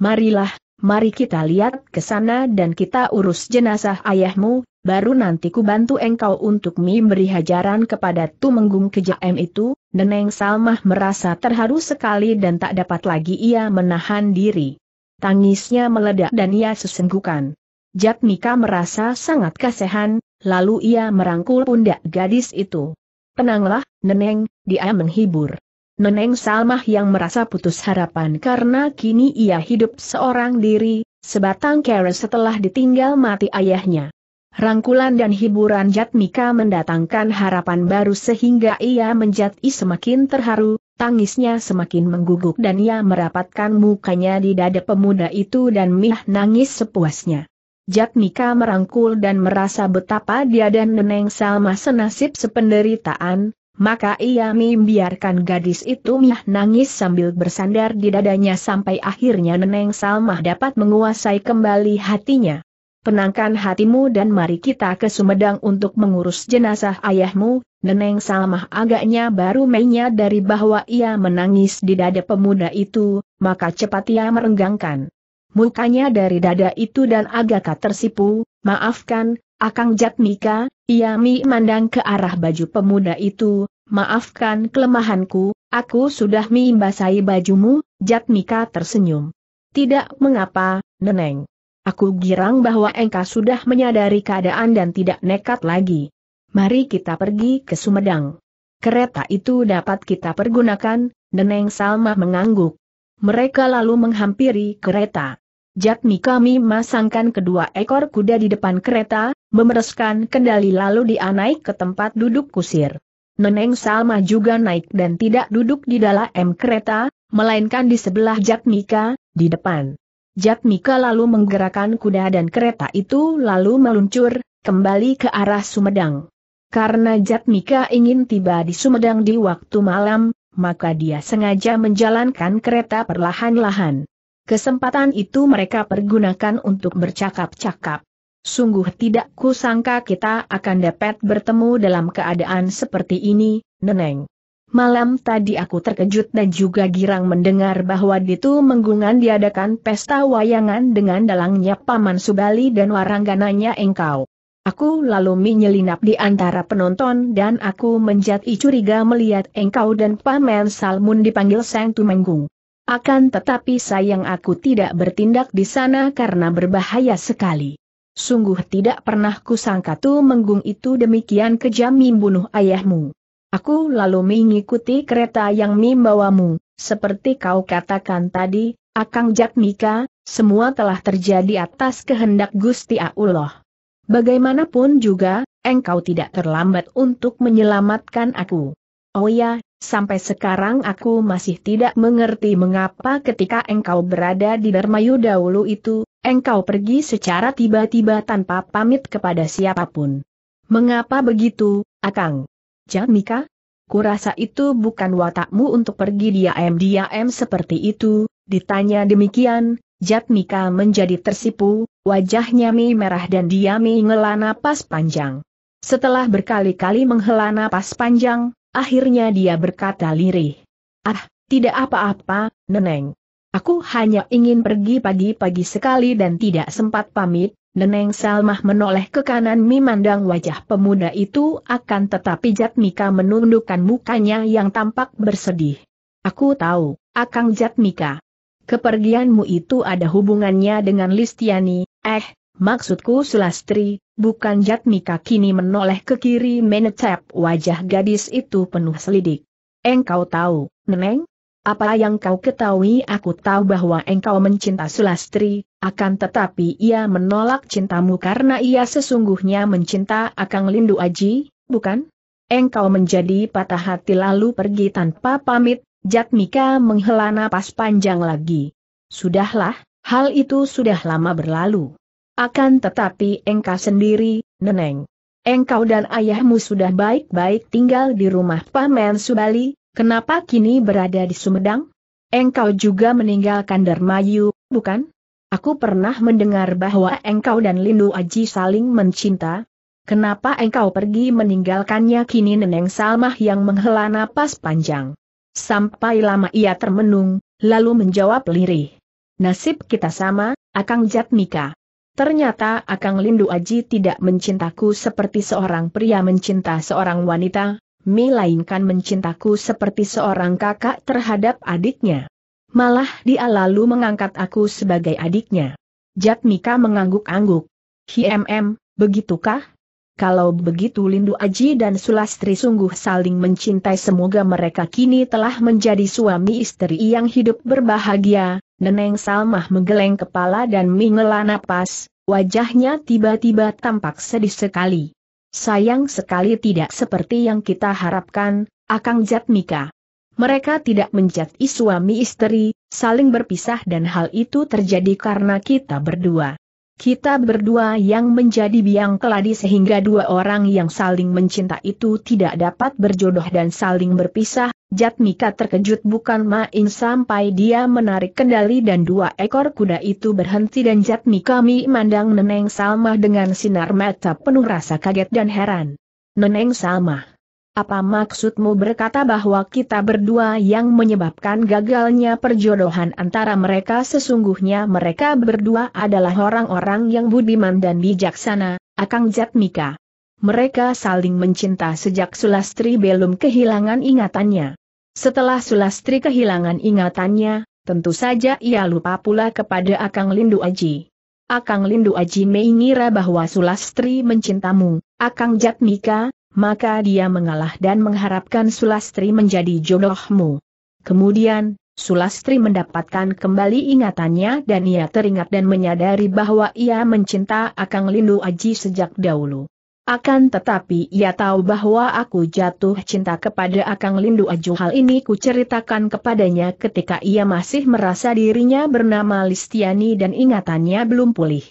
Marilah, mari kita lihat ke sana dan kita urus jenazah ayahmu, baru nanti ku bantu engkau untuk memberi hajaran kepada Tumenggung Kejaem itu, Neneng Salmah merasa terharu sekali dan tak dapat lagi ia menahan diri. Tangisnya meledak dan ia sesenggukan. Jatmika Mika merasa sangat kasihan, lalu ia merangkul pundak gadis itu. Tenanglah, Neneng, dia menghibur. Neneng Salmah yang merasa putus harapan karena kini ia hidup seorang diri, sebatang kera setelah ditinggal mati ayahnya. Rangkulan dan hiburan Jatmika mendatangkan harapan baru sehingga ia menjadi semakin terharu, tangisnya semakin mengguguk dan ia merapatkan mukanya di dada pemuda itu dan Mih nangis sepuasnya. Jack Mika merangkul dan merasa betapa dia dan Neneng Salma senasib sependeritaan, maka ia membiarkan gadis itu miah nangis sambil bersandar di dadanya sampai akhirnya Neneng Salma dapat menguasai kembali hatinya. Penangkan hatimu dan mari kita ke Sumedang untuk mengurus jenazah ayahmu, Neneng Salma agaknya baru mainnya dari bahwa ia menangis di dada pemuda itu, maka cepat ia merenggangkan mukanya dari dada itu dan agak tersipu, maafkan, Akang Jatmika, ia mi mandang ke arah baju pemuda itu, maafkan kelemahanku, aku sudah mi basahi bajumu, Jatmika tersenyum. Tidak mengapa, Neneng. Aku girang bahwa engkau sudah menyadari keadaan dan tidak nekat lagi. Mari kita pergi ke Sumedang. Kereta itu dapat kita pergunakan, Neneng Salma mengangguk. Mereka lalu menghampiri kereta. Jatmi kami masangkan kedua ekor kuda di depan kereta, memereskan kendali lalu dia naik ke tempat duduk kusir. Neneng Salma juga naik dan tidak duduk di dalam kereta, melainkan di sebelah Jatmika, di depan. Jatmika lalu menggerakkan kuda dan kereta itu lalu meluncur, kembali ke arah Sumedang. Karena Jatmika ingin tiba di Sumedang di waktu malam, maka dia sengaja menjalankan kereta perlahan-lahan. Kesempatan itu mereka pergunakan untuk bercakap-cakap. Sungguh tidak kusangka kita akan dapat bertemu dalam keadaan seperti ini, Neneng. Malam tadi aku terkejut dan juga girang mendengar bahwa Ditu Menggungan diadakan pesta wayangan dengan dalangnya Paman Subali dan warangganannya engkau. Aku lalu menyelinap di antara penonton dan aku menjadi curiga melihat engkau dan Paman Salmun dipanggil Sang Tumenggung. Akan tetapi sayang aku tidak bertindak di sana karena berbahaya sekali. Sungguh tidak pernah kusangka tu menggung itu demikian kejam membunuh ayahmu. Aku lalu mengikuti kereta yang membawamu, seperti kau katakan tadi, Akang Jakmika, semua telah terjadi atas kehendak Gusti Allah. Bagaimanapun juga, engkau tidak terlambat untuk menyelamatkan aku. Oh ya, Sampai sekarang aku masih tidak mengerti mengapa ketika engkau berada di Dermayu dahulu itu, engkau pergi secara tiba-tiba tanpa pamit kepada siapapun. Mengapa begitu, Akang? Jamika? Kurasa itu bukan watakmu untuk pergi diam-diam seperti itu, ditanya demikian, Jatmika menjadi tersipu, wajahnya mi merah dan dia mi pas pas panjang. Setelah berkali-kali menghela napas panjang, Akhirnya dia berkata lirih. Ah, tidak apa-apa, Neneng. Aku hanya ingin pergi pagi-pagi sekali dan tidak sempat pamit, Neneng Salmah menoleh ke kanan memandang wajah pemuda itu akan tetapi Jatmika menundukkan mukanya yang tampak bersedih. Aku tahu, Akang Jatmika. Kepergianmu itu ada hubungannya dengan Listiani, eh, Maksudku Sulastri, bukan Jatmika kini menoleh ke kiri menetap wajah gadis itu penuh selidik. Engkau tahu, Neneng? Apa yang kau ketahui aku tahu bahwa engkau mencinta Sulastri, akan tetapi ia menolak cintamu karena ia sesungguhnya mencinta Akang Lindu Aji, bukan? Engkau menjadi patah hati lalu pergi tanpa pamit, Jatmika menghela napas panjang lagi. Sudahlah, hal itu sudah lama berlalu. Akan tetapi engkau sendiri, Neneng. Engkau dan ayahmu sudah baik-baik tinggal di rumah Paman Subali, kenapa kini berada di Sumedang? Engkau juga meninggalkan Dermayu, bukan? Aku pernah mendengar bahwa engkau dan Lindu Aji saling mencinta. Kenapa engkau pergi meninggalkannya kini Neneng Salmah yang menghela napas panjang. Sampai lama ia termenung, lalu menjawab lirih. Nasib kita sama, Akang Jatmika. Ternyata Akang Lindu Aji tidak mencintaku seperti seorang pria mencinta seorang wanita, melainkan mencintaku seperti seorang kakak terhadap adiknya. Malah dia lalu mengangkat aku sebagai adiknya. Jatmika mengangguk-angguk. Hmm, begitukah? Kalau begitu Lindu Aji dan Sulastri sungguh saling mencintai semoga mereka kini telah menjadi suami istri yang hidup berbahagia, Neneng Salmah menggeleng kepala dan mengela napas, wajahnya tiba-tiba tampak sedih sekali. Sayang sekali tidak seperti yang kita harapkan, Akang Jatmika. Mereka tidak menjadi suami istri, saling berpisah dan hal itu terjadi karena kita berdua. Kita berdua yang menjadi biang keladi sehingga dua orang yang saling mencinta itu tidak dapat berjodoh dan saling berpisah, Jatmika terkejut bukan main sampai dia menarik kendali dan dua ekor kuda itu berhenti dan Jatmika mi mandang Neneng Salma dengan sinar mata penuh rasa kaget dan heran. Neneng Salma apa maksudmu berkata bahwa kita berdua yang menyebabkan gagalnya perjodohan antara mereka sesungguhnya mereka berdua adalah orang-orang yang budiman dan bijaksana, Akang Jatmika. Mereka saling mencinta sejak Sulastri belum kehilangan ingatannya. Setelah Sulastri kehilangan ingatannya, tentu saja ia lupa pula kepada Akang Lindu Aji. Akang Lindu Aji mengira bahwa Sulastri mencintamu, Akang Jatmika, maka dia mengalah dan mengharapkan Sulastri menjadi jodohmu. Kemudian, Sulastri mendapatkan kembali ingatannya dan ia teringat dan menyadari bahwa ia mencinta Akang Lindu Aji sejak dahulu. Akan tetapi ia tahu bahwa aku jatuh cinta kepada Akang Lindu Aju hal ini kuceritakan kepadanya ketika ia masih merasa dirinya bernama Listiani dan ingatannya belum pulih.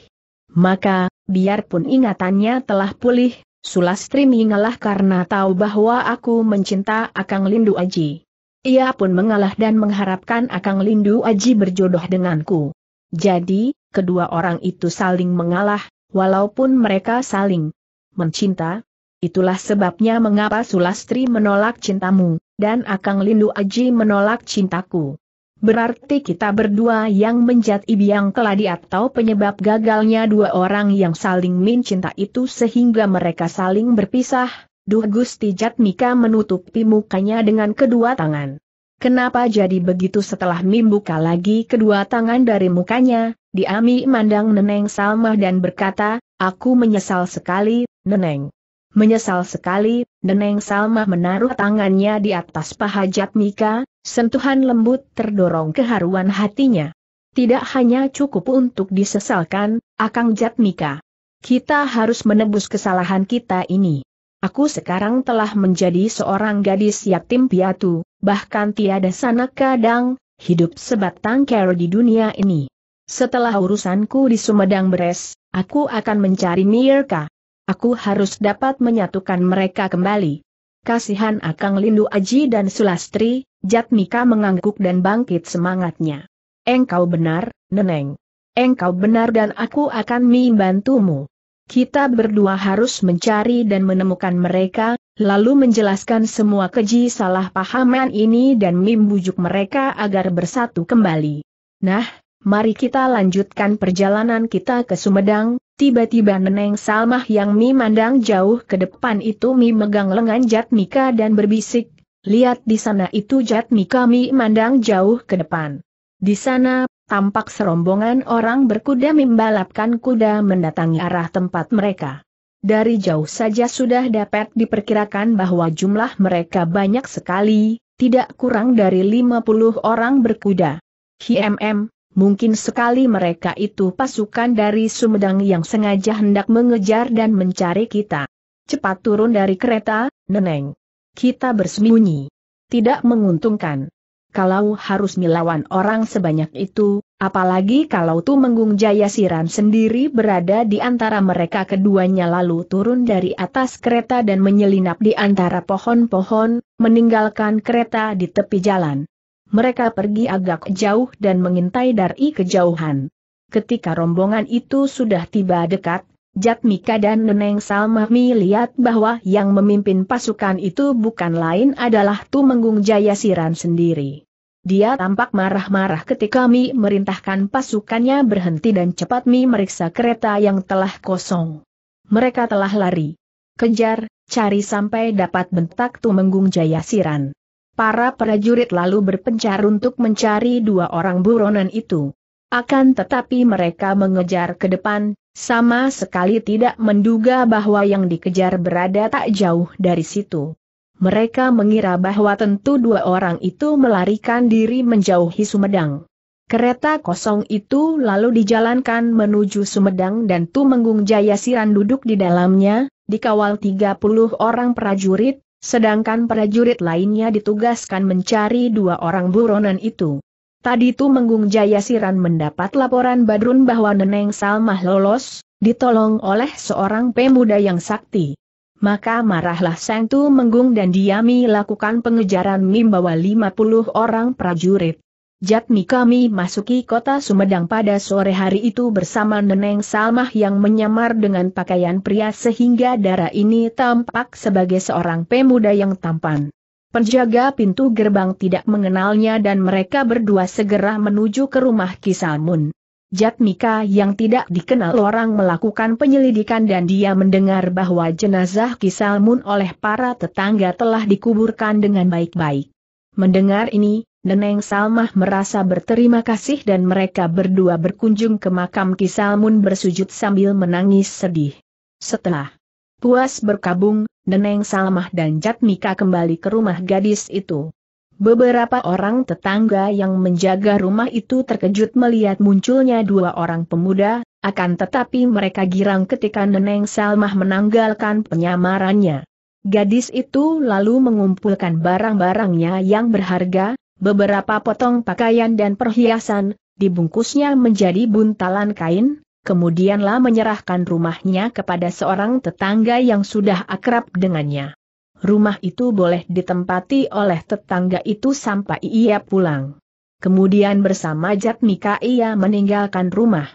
Maka, biarpun ingatannya telah pulih, Sulastri mengalah karena tahu bahwa aku mencinta Akang Lindu Aji. Ia pun mengalah dan mengharapkan Akang Lindu Aji berjodoh denganku. Jadi, kedua orang itu saling mengalah, walaupun mereka saling mencinta. Itulah sebabnya mengapa Sulastri menolak cintamu, dan Akang Lindu Aji menolak cintaku. Berarti kita berdua yang menjat yang keladi atau penyebab gagalnya dua orang yang saling mencinta itu sehingga mereka saling berpisah. Duh Gusti Jatmika menutupi mukanya dengan kedua tangan. Kenapa jadi begitu setelah Mim buka lagi kedua tangan dari mukanya, Diami mandang Neneng Salmah dan berkata, aku menyesal sekali, Neneng. Menyesal sekali, Neneng Salma menaruh tangannya di atas paha Jatmika, sentuhan lembut terdorong keharuan hatinya. Tidak hanya cukup untuk disesalkan, Akang Jatmika. Kita harus menebus kesalahan kita ini. Aku sekarang telah menjadi seorang gadis yatim piatu, bahkan tiada sanak kadang, hidup sebatang kero di dunia ini. Setelah urusanku di Sumedang beres, aku akan mencari Mirka. Aku harus dapat menyatukan mereka kembali. Kasihan Akang Lindu Aji dan Sulastri, Jatmika mengangguk dan bangkit semangatnya. Engkau benar, Neneng. Engkau benar dan aku akan membantumu. Kita berdua harus mencari dan menemukan mereka, lalu menjelaskan semua keji salah pahaman ini dan membujuk mereka agar bersatu kembali. Nah, mari kita lanjutkan perjalanan kita ke Sumedang, Tiba-tiba Neneng Salmah yang memandang jauh ke depan itu Mi megang lengan Jatmika dan berbisik, lihat di sana itu Jatmika Mi mandang jauh ke depan. Di sana, tampak serombongan orang berkuda membalapkan kuda mendatangi arah tempat mereka. Dari jauh saja sudah dapat diperkirakan bahwa jumlah mereka banyak sekali, tidak kurang dari 50 orang berkuda. HMM, Mungkin sekali mereka itu pasukan dari Sumedang yang sengaja hendak mengejar dan mencari kita. Cepat turun dari kereta, Neneng. Kita bersembunyi. Tidak menguntungkan. Kalau harus melawan orang sebanyak itu, apalagi kalau menggung Jaya Siran sendiri berada di antara mereka keduanya lalu turun dari atas kereta dan menyelinap di antara pohon-pohon, meninggalkan kereta di tepi jalan mereka pergi agak jauh dan mengintai dari kejauhan. Ketika rombongan itu sudah tiba dekat, Jatmika dan Neneng Salma melihat bahwa yang memimpin pasukan itu bukan lain adalah Tumenggung Jayasiran sendiri. Dia tampak marah-marah ketika Mi merintahkan pasukannya berhenti dan cepat Mi meriksa kereta yang telah kosong. Mereka telah lari. Kejar, cari sampai dapat bentak Tumenggung Jayasiran. Para prajurit lalu berpencar untuk mencari dua orang buronan itu. Akan tetapi mereka mengejar ke depan, sama sekali tidak menduga bahwa yang dikejar berada tak jauh dari situ. Mereka mengira bahwa tentu dua orang itu melarikan diri menjauhi Sumedang. Kereta kosong itu lalu dijalankan menuju Sumedang dan Tumenggung Jayasiran duduk di dalamnya, dikawal 30 orang prajurit, Sedangkan prajurit lainnya ditugaskan mencari dua orang buronan itu. Tadi itu Menggung Jaya Siran mendapat laporan Badrun bahwa Neneng Salmah lolos, ditolong oleh seorang pemuda yang sakti. Maka marahlah Sang Tu Menggung dan Diami lakukan pengejaran membawa 50 orang prajurit. Jatmi kami masuki kota Sumedang pada sore hari itu bersama Neneng Salmah yang menyamar dengan pakaian pria sehingga darah ini tampak sebagai seorang pemuda yang tampan. Penjaga pintu gerbang tidak mengenalnya dan mereka berdua segera menuju ke rumah Kisalmun. Jatmika yang tidak dikenal orang melakukan penyelidikan dan dia mendengar bahwa jenazah Kisalmun oleh para tetangga telah dikuburkan dengan baik-baik. Mendengar ini, Neneng Salmah merasa berterima kasih dan mereka berdua berkunjung ke makam Kisalmun bersujud sambil menangis sedih. Setelah puas berkabung, Neneng Salmah dan Jatmika kembali ke rumah gadis itu. Beberapa orang tetangga yang menjaga rumah itu terkejut melihat munculnya dua orang pemuda, akan tetapi mereka girang ketika Neneng Salmah menanggalkan penyamarannya. Gadis itu lalu mengumpulkan barang-barangnya yang berharga, beberapa potong pakaian dan perhiasan, dibungkusnya menjadi buntalan kain, kemudianlah menyerahkan rumahnya kepada seorang tetangga yang sudah akrab dengannya. Rumah itu boleh ditempati oleh tetangga itu sampai ia pulang. Kemudian bersama Jatmika ia meninggalkan rumah.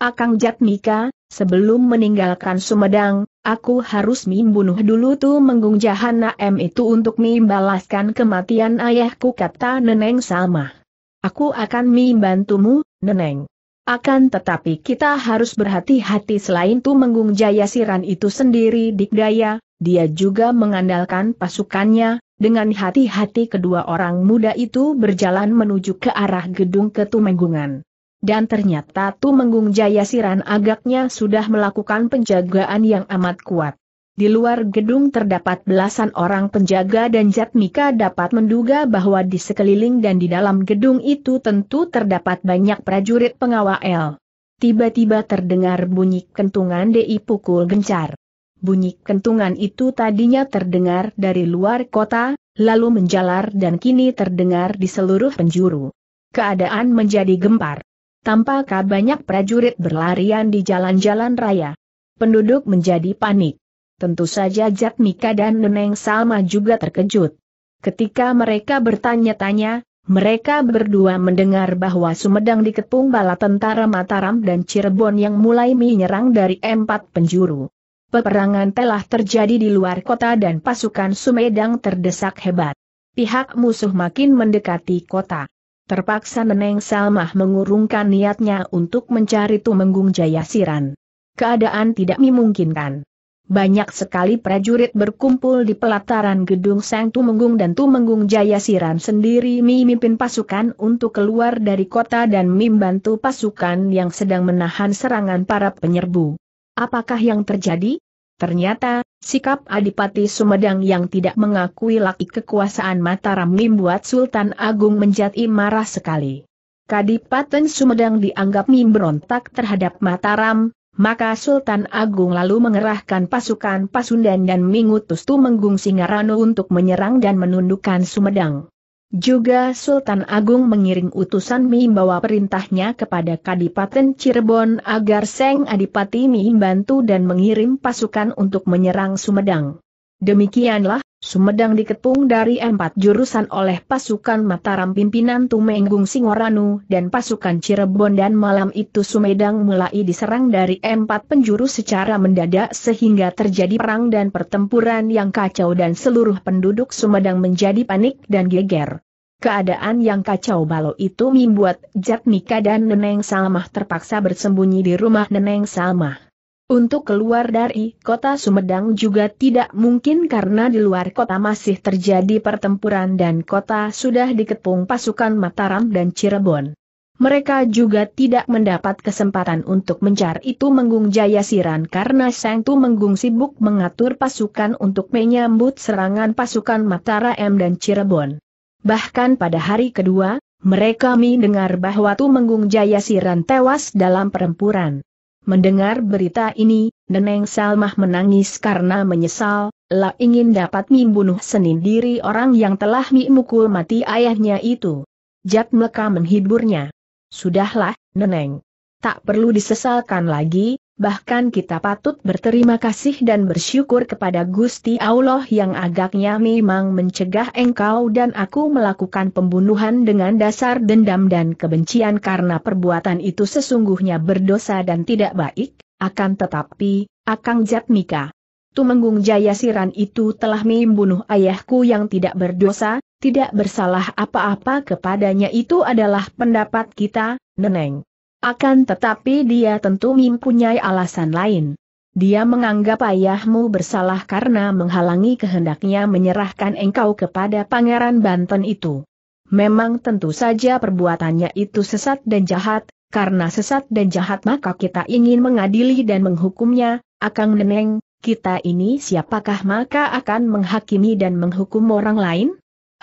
Akang Jatmika, sebelum meninggalkan Sumedang, Aku harus membunuh dulu tuh menggung M itu untuk membalaskan kematian ayahku kata Neneng Salma. Aku akan membantumu, Neneng. Akan tetapi kita harus berhati-hati selain tuh menggung jaya siran itu sendiri dikdaya, dia juga mengandalkan pasukannya, dengan hati-hati kedua orang muda itu berjalan menuju ke arah gedung ketumenggungan dan ternyata Tumenggung Jayasiran agaknya sudah melakukan penjagaan yang amat kuat. Di luar gedung terdapat belasan orang penjaga dan Jatmika dapat menduga bahwa di sekeliling dan di dalam gedung itu tentu terdapat banyak prajurit pengawal. Tiba-tiba terdengar bunyi kentungan DI pukul gencar. Bunyi kentungan itu tadinya terdengar dari luar kota, lalu menjalar dan kini terdengar di seluruh penjuru. Keadaan menjadi gempar. Tampak banyak prajurit berlarian di jalan-jalan raya. Penduduk menjadi panik. Tentu saja Jatmika dan Neneng Salma juga terkejut. Ketika mereka bertanya-tanya, mereka berdua mendengar bahwa Sumedang dikepung bala tentara Mataram dan Cirebon yang mulai menyerang dari empat penjuru. Peperangan telah terjadi di luar kota dan pasukan Sumedang terdesak hebat. Pihak musuh makin mendekati kota. Terpaksa Neneng Salmah mengurungkan niatnya untuk mencari Tumenggung Jayasiran. Keadaan tidak memungkinkan. Banyak sekali prajurit berkumpul di pelataran gedung Sang Tumenggung dan Tumenggung Jayasiran sendiri memimpin pasukan untuk keluar dari kota dan membantu pasukan yang sedang menahan serangan para penyerbu. Apakah yang terjadi? Ternyata, sikap Adipati Sumedang yang tidak mengakui laki kekuasaan Mataram membuat Sultan Agung menjadi marah sekali. Kadipaten Sumedang dianggap memberontak terhadap Mataram, maka Sultan Agung lalu mengerahkan pasukan Pasundan dan Mingutus Tumenggung Singarano untuk menyerang dan menundukkan Sumedang. Juga Sultan Agung mengiring utusan membawa perintahnya kepada Kadipaten Cirebon agar Seng Adipati membantu dan mengirim pasukan untuk menyerang Sumedang. Demikianlah Sumedang dikepung dari empat jurusan oleh pasukan Mataram pimpinan Tumenggung Singoranu dan pasukan Cirebon dan malam itu Sumedang mulai diserang dari empat penjuru secara mendadak sehingga terjadi perang dan pertempuran yang kacau dan seluruh penduduk Sumedang menjadi panik dan geger. Keadaan yang kacau balau itu membuat Jatnika dan Neneng Salmah terpaksa bersembunyi di rumah Neneng Salmah. Untuk keluar dari kota Sumedang juga tidak mungkin karena di luar kota masih terjadi pertempuran dan kota sudah dikepung pasukan Mataram dan Cirebon. Mereka juga tidak mendapat kesempatan untuk mencari itu Menggung jaya siran karena Sang Tu menggung sibuk mengatur pasukan untuk menyambut serangan pasukan Mataram dan Cirebon. Bahkan pada hari kedua, mereka mendengar bahwa Tu menggung jaya siran tewas dalam perempuran. Mendengar berita ini, Neneng Salmah menangis karena menyesal, la ingin dapat membunuh sendiri orang yang telah mukul mati ayahnya itu. Jat Mleka menghiburnya. Sudahlah, Neneng. Tak perlu disesalkan lagi, bahkan kita patut berterima kasih dan bersyukur kepada Gusti Allah yang agaknya memang mencegah engkau dan aku melakukan pembunuhan dengan dasar dendam dan kebencian karena perbuatan itu sesungguhnya berdosa dan tidak baik, akan tetapi, Akang Jatmika. Tumenggung siran itu telah membunuh ayahku yang tidak berdosa, tidak bersalah apa-apa kepadanya itu adalah pendapat kita, Neneng. Akan tetapi dia tentu mempunyai alasan lain. Dia menganggap ayahmu bersalah karena menghalangi kehendaknya menyerahkan engkau kepada pangeran Banten itu. Memang tentu saja perbuatannya itu sesat dan jahat, karena sesat dan jahat maka kita ingin mengadili dan menghukumnya, Akang Neneng, kita ini siapakah maka akan menghakimi dan menghukum orang lain?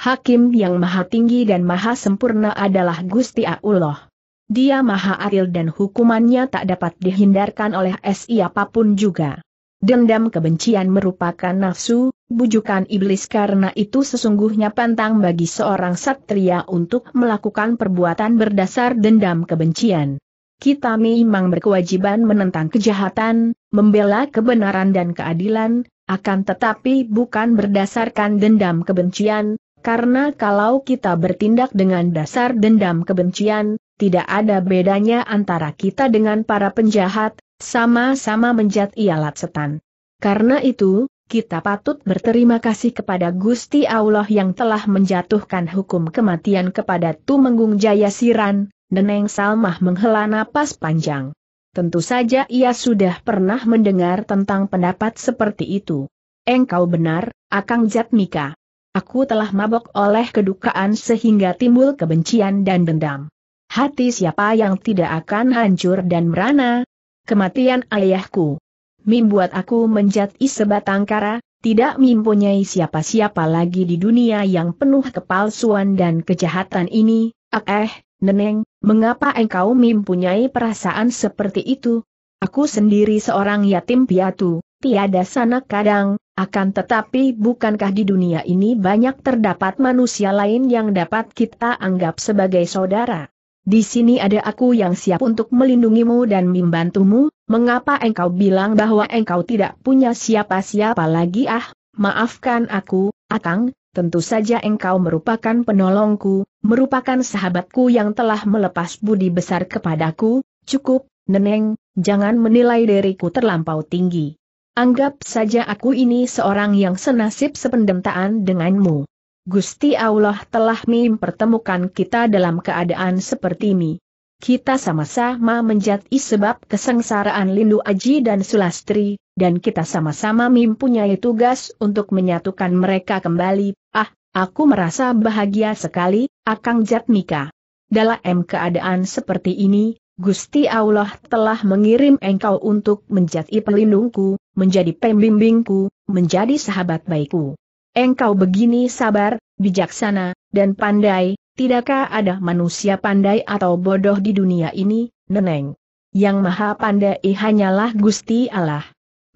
Hakim yang maha tinggi dan maha sempurna adalah Gusti Allah. Dia maha adil dan hukumannya tak dapat dihindarkan oleh siapapun juga. Dendam kebencian merupakan nafsu, bujukan iblis karena itu sesungguhnya pantang bagi seorang satria untuk melakukan perbuatan berdasar dendam kebencian. Kita memang berkewajiban menentang kejahatan, membela kebenaran dan keadilan, akan tetapi bukan berdasarkan dendam kebencian, karena kalau kita bertindak dengan dasar dendam kebencian, tidak ada bedanya antara kita dengan para penjahat, sama-sama menjat alat setan. Karena itu, kita patut berterima kasih kepada Gusti Allah yang telah menjatuhkan hukum kematian kepada Tumenggung Jaya Siran, Neneng Salmah menghela napas panjang. Tentu saja ia sudah pernah mendengar tentang pendapat seperti itu. Engkau benar, Akang Jatmika. Aku telah mabok oleh kedukaan sehingga timbul kebencian dan dendam. Hati siapa yang tidak akan hancur dan merana? Kematian ayahku. Mim buat aku menjadi sebatang kara, tidak mempunyai siapa-siapa lagi di dunia yang penuh kepalsuan dan kejahatan ini. Ah eh, Neneng, mengapa engkau mempunyai perasaan seperti itu? Aku sendiri seorang yatim piatu, tiada sanak kadang, akan tetapi bukankah di dunia ini banyak terdapat manusia lain yang dapat kita anggap sebagai saudara? Di sini ada aku yang siap untuk melindungimu dan membantumu, mengapa engkau bilang bahwa engkau tidak punya siapa-siapa lagi ah, maafkan aku, Akang, tentu saja engkau merupakan penolongku, merupakan sahabatku yang telah melepas budi besar kepadaku, cukup, Neneng, jangan menilai diriku terlampau tinggi. Anggap saja aku ini seorang yang senasib sependentaan denganmu. Gusti Allah telah mempertemukan kita dalam keadaan seperti ini. Kita sama-sama menjadi sebab kesengsaraan Lindu Aji dan Sulastri, dan kita sama-sama mempunyai tugas untuk menyatukan mereka kembali. Ah, aku merasa bahagia sekali, Akang Jatmika. Dalam keadaan seperti ini, Gusti Allah telah mengirim engkau untuk menjadi pelindungku, menjadi pembimbingku, menjadi sahabat baikku. Engkau begini sabar, bijaksana, dan pandai, tidakkah ada manusia pandai atau bodoh di dunia ini, Neneng? Yang maha pandai hanyalah Gusti Allah.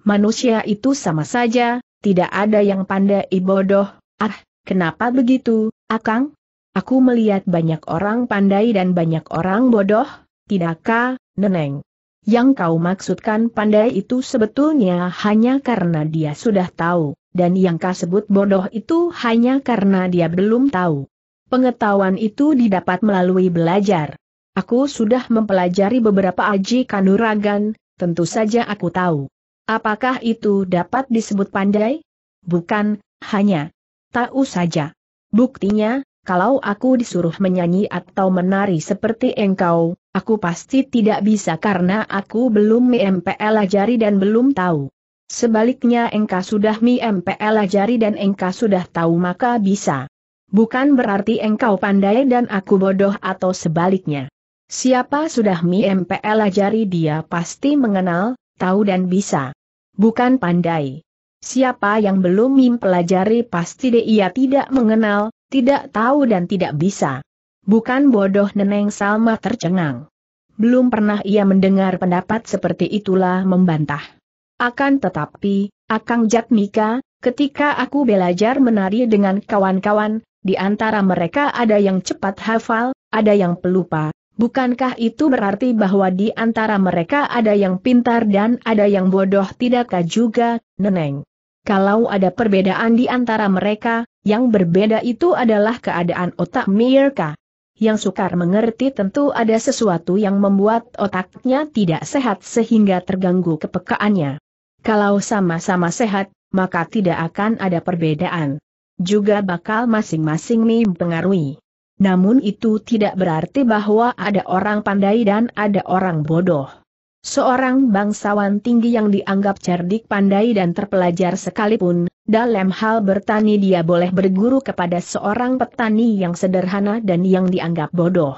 Manusia itu sama saja, tidak ada yang pandai bodoh, ah, kenapa begitu, Akang? Aku melihat banyak orang pandai dan banyak orang bodoh, tidakkah, Neneng? Yang kau maksudkan pandai itu sebetulnya hanya karena dia sudah tahu dan yang kasebut bodoh itu hanya karena dia belum tahu. Pengetahuan itu didapat melalui belajar. Aku sudah mempelajari beberapa aji kanuragan, tentu saja aku tahu. Apakah itu dapat disebut pandai? Bukan, hanya tahu saja. Buktinya, kalau aku disuruh menyanyi atau menari seperti engkau, aku pasti tidak bisa karena aku belum mempelajari dan belum tahu. Sebaliknya engkau sudah mi ajari dan engkau sudah tahu maka bisa. Bukan berarti engkau pandai dan aku bodoh atau sebaliknya. Siapa sudah mi ajari dia pasti mengenal, tahu dan bisa. Bukan pandai. Siapa yang belum mi pelajari pasti dia tidak mengenal, tidak tahu dan tidak bisa. Bukan bodoh Neneng Salma tercengang. Belum pernah ia mendengar pendapat seperti itulah membantah. Akan tetapi, Akang Jatmika, ketika aku belajar menari dengan kawan-kawan, di antara mereka ada yang cepat hafal, ada yang pelupa. Bukankah itu berarti bahwa di antara mereka ada yang pintar dan ada yang bodoh tidakkah juga, Neneng? Kalau ada perbedaan di antara mereka, yang berbeda itu adalah keadaan otak mereka. Yang sukar mengerti tentu ada sesuatu yang membuat otaknya tidak sehat sehingga terganggu kepekaannya. Kalau sama-sama sehat, maka tidak akan ada perbedaan. Juga bakal masing-masing mempengaruhi. Namun itu tidak berarti bahwa ada orang pandai dan ada orang bodoh. Seorang bangsawan tinggi yang dianggap cerdik pandai dan terpelajar sekalipun, dalam hal bertani dia boleh berguru kepada seorang petani yang sederhana dan yang dianggap bodoh.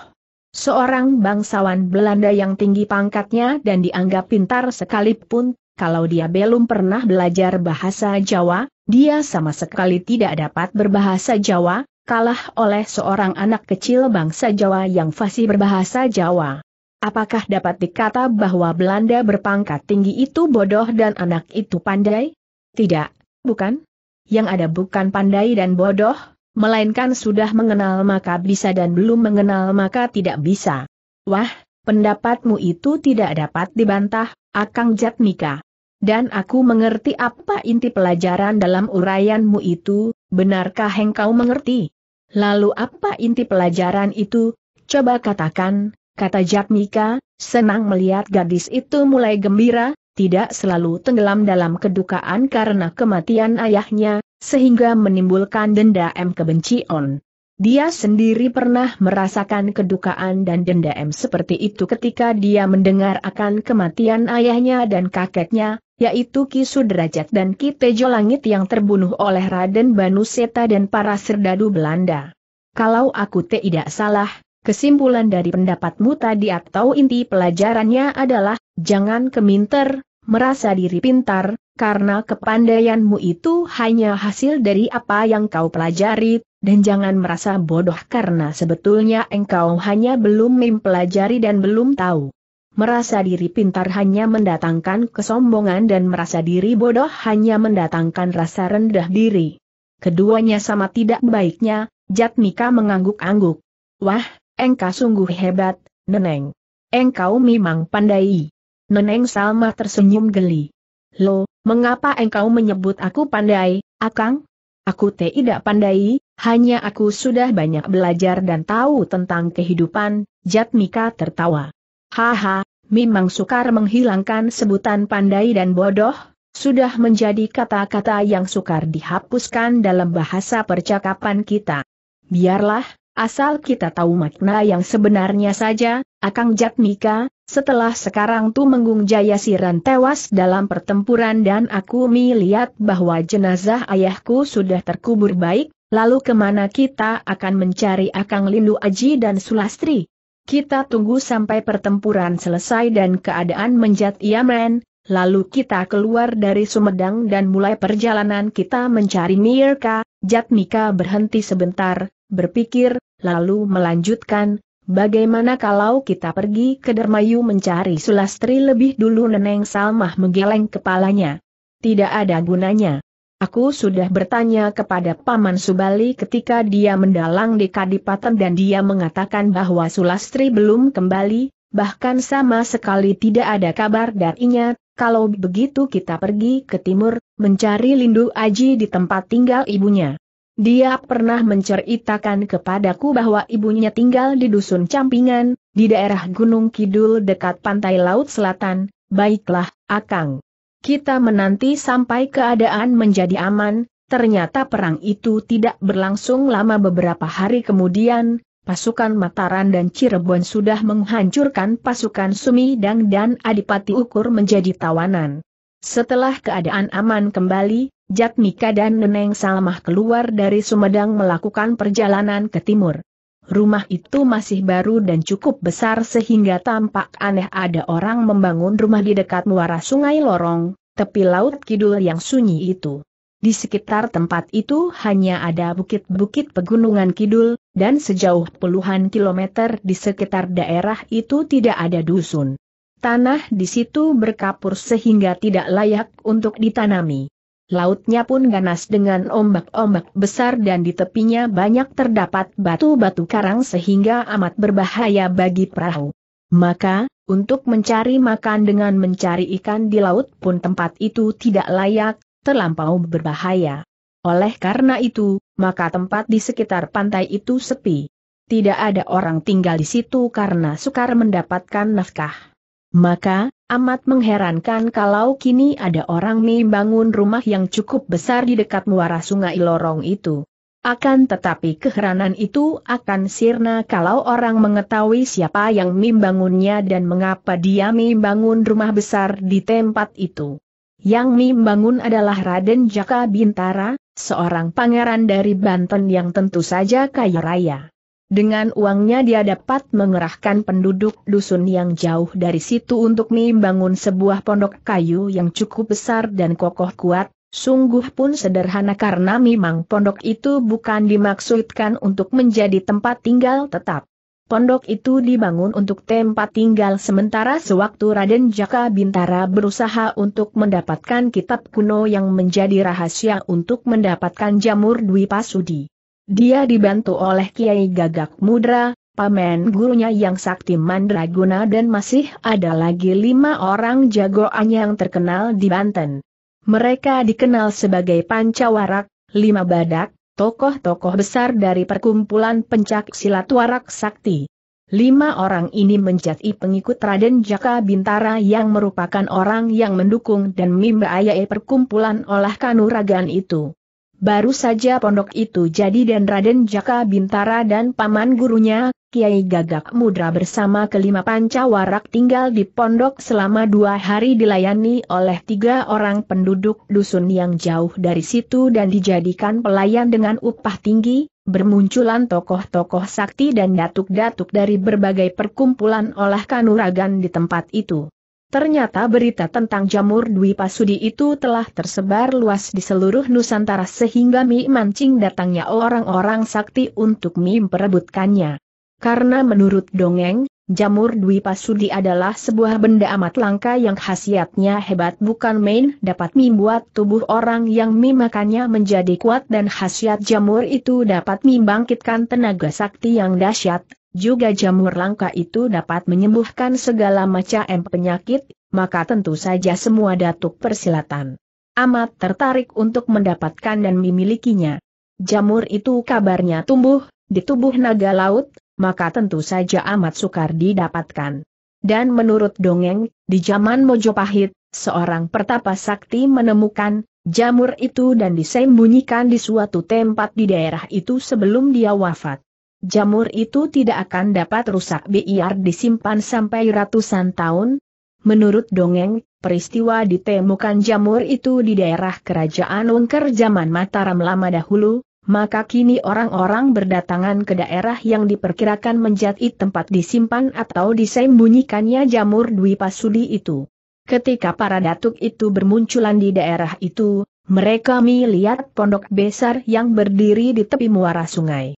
Seorang bangsawan Belanda yang tinggi pangkatnya dan dianggap pintar sekalipun kalau dia belum pernah belajar bahasa Jawa, dia sama sekali tidak dapat berbahasa Jawa, kalah oleh seorang anak kecil bangsa Jawa yang fasih berbahasa Jawa. Apakah dapat dikata bahwa Belanda berpangkat tinggi itu bodoh dan anak itu pandai? Tidak, bukan. Yang ada bukan pandai dan bodoh, melainkan sudah mengenal maka bisa dan belum mengenal maka tidak bisa. Wah, pendapatmu itu tidak dapat dibantah, Akang Jatmika. Dan aku mengerti apa inti pelajaran dalam uraianmu itu, benarkah engkau mengerti? Lalu apa inti pelajaran itu? Coba katakan, kata Jatmika, senang melihat gadis itu mulai gembira, tidak selalu tenggelam dalam kedukaan karena kematian ayahnya, sehingga menimbulkan dendam kebencian. Dia sendiri pernah merasakan kedukaan dan dendam seperti itu ketika dia mendengar akan kematian ayahnya dan kakeknya, yaitu Ki Sudrajat dan Ki Tejo Langit yang terbunuh oleh Raden Banuseta dan para serdadu Belanda. Kalau aku tidak salah, kesimpulan dari pendapatmu tadi atau inti pelajarannya adalah, jangan keminter, merasa diri pintar, karena kepandaianmu itu hanya hasil dari apa yang kau pelajari, dan jangan merasa bodoh karena sebetulnya engkau hanya belum mempelajari dan belum tahu. Merasa diri pintar hanya mendatangkan kesombongan dan merasa diri bodoh hanya mendatangkan rasa rendah diri. Keduanya sama tidak baiknya, Jatmika mengangguk-angguk. Wah, engkau sungguh hebat, Neneng. Engkau memang pandai. Neneng Salma tersenyum geli. Lo, mengapa engkau menyebut aku pandai, Akang? Aku tidak pandai, hanya aku sudah banyak belajar dan tahu tentang kehidupan, Jatmika tertawa. Haha, memang sukar menghilangkan sebutan pandai dan bodoh, sudah menjadi kata-kata yang sukar dihapuskan dalam bahasa percakapan kita. Biarlah, Asal kita tahu makna yang sebenarnya saja, Akang Jatmika, setelah sekarang tuh Menggung Jaya Siran tewas dalam pertempuran dan aku melihat bahwa jenazah ayahku sudah terkubur baik, lalu kemana kita akan mencari Akang Lindu Aji dan Sulastri? Kita tunggu sampai pertempuran selesai dan keadaan menjat Yaman, lalu kita keluar dari Sumedang dan mulai perjalanan kita mencari Mirka, Jatmika berhenti sebentar, berpikir, lalu melanjutkan, bagaimana kalau kita pergi ke Dermayu mencari Sulastri lebih dulu Neneng Salmah menggeleng kepalanya. Tidak ada gunanya. Aku sudah bertanya kepada Paman Subali ketika dia mendalang di Kadipaten dan dia mengatakan bahwa Sulastri belum kembali, bahkan sama sekali tidak ada kabar darinya, kalau begitu kita pergi ke timur, mencari Lindu Aji di tempat tinggal ibunya. Dia pernah menceritakan kepadaku bahwa ibunya tinggal di dusun Campingan, di daerah Gunung Kidul dekat pantai laut selatan, baiklah, Akang. Kita menanti sampai keadaan menjadi aman, ternyata perang itu tidak berlangsung lama beberapa hari kemudian, pasukan Mataran dan Cirebon sudah menghancurkan pasukan Sumidang dan Adipati Ukur menjadi tawanan. Setelah keadaan aman kembali, Jak Mika dan Neneng Salmah keluar dari Sumedang melakukan perjalanan ke timur. Rumah itu masih baru dan cukup besar sehingga tampak aneh ada orang membangun rumah di dekat muara sungai Lorong, tepi laut kidul yang sunyi itu. Di sekitar tempat itu hanya ada bukit-bukit pegunungan kidul, dan sejauh puluhan kilometer di sekitar daerah itu tidak ada dusun. Tanah di situ berkapur sehingga tidak layak untuk ditanami. Lautnya pun ganas dengan ombak-ombak besar dan di tepinya banyak terdapat batu-batu karang sehingga amat berbahaya bagi perahu. Maka, untuk mencari makan dengan mencari ikan di laut pun tempat itu tidak layak, terlampau berbahaya. Oleh karena itu, maka tempat di sekitar pantai itu sepi. Tidak ada orang tinggal di situ karena sukar mendapatkan nafkah. Maka, amat mengherankan kalau kini ada orang membangun rumah yang cukup besar di dekat muara sungai lorong itu. Akan tetapi keheranan itu akan sirna kalau orang mengetahui siapa yang membangunnya dan mengapa dia membangun rumah besar di tempat itu. Yang membangun adalah Raden Jaka Bintara, seorang pangeran dari Banten yang tentu saja kaya raya. Dengan uangnya dia dapat mengerahkan penduduk dusun yang jauh dari situ untuk membangun sebuah pondok kayu yang cukup besar dan kokoh kuat, sungguh pun sederhana karena memang pondok itu bukan dimaksudkan untuk menjadi tempat tinggal tetap. Pondok itu dibangun untuk tempat tinggal sementara sewaktu Raden Jaka Bintara berusaha untuk mendapatkan kitab kuno yang menjadi rahasia untuk mendapatkan jamur Dwi Pasudi. Dia dibantu oleh Kiai Gagak Mudra, pamen gurunya yang sakti mandraguna dan masih ada lagi lima orang jagoan yang terkenal di Banten. Mereka dikenal sebagai Pancawarak, Lima Badak, tokoh-tokoh besar dari perkumpulan pencak silat warak sakti. Lima orang ini menjadi pengikut Raden Jaka Bintara yang merupakan orang yang mendukung dan membiayai perkumpulan olah kanuragan itu. Baru saja pondok itu jadi dan Raden Jaka Bintara dan paman gurunya, Kiai Gagak Mudra bersama kelima pancawarak tinggal di pondok selama dua hari dilayani oleh tiga orang penduduk dusun yang jauh dari situ dan dijadikan pelayan dengan upah tinggi, bermunculan tokoh-tokoh sakti dan datuk-datuk dari berbagai perkumpulan olah kanuragan di tempat itu. Ternyata berita tentang jamur Dwi Pasudi itu telah tersebar luas di seluruh Nusantara sehingga Mi mancing datangnya orang-orang sakti untuk Mi memperebutkannya. Karena menurut dongeng, jamur Dwi Pasudi adalah sebuah benda amat langka yang khasiatnya hebat bukan main dapat membuat tubuh orang yang Mi makannya menjadi kuat dan khasiat jamur itu dapat membangkitkan tenaga sakti yang dahsyat, juga jamur langka itu dapat menyembuhkan segala macam penyakit, maka tentu saja semua datuk persilatan amat tertarik untuk mendapatkan dan memilikinya. Jamur itu kabarnya tumbuh di tubuh naga laut, maka tentu saja amat sukar didapatkan. Dan menurut dongeng, di zaman Mojopahit, seorang pertapa sakti menemukan jamur itu dan disembunyikan di suatu tempat di daerah itu sebelum dia wafat jamur itu tidak akan dapat rusak biar disimpan sampai ratusan tahun. Menurut dongeng, peristiwa ditemukan jamur itu di daerah kerajaan Ungker zaman Mataram lama dahulu, maka kini orang-orang berdatangan ke daerah yang diperkirakan menjadi tempat disimpan atau disembunyikannya jamur Dwi Pasudi itu. Ketika para datuk itu bermunculan di daerah itu, mereka melihat pondok besar yang berdiri di tepi muara sungai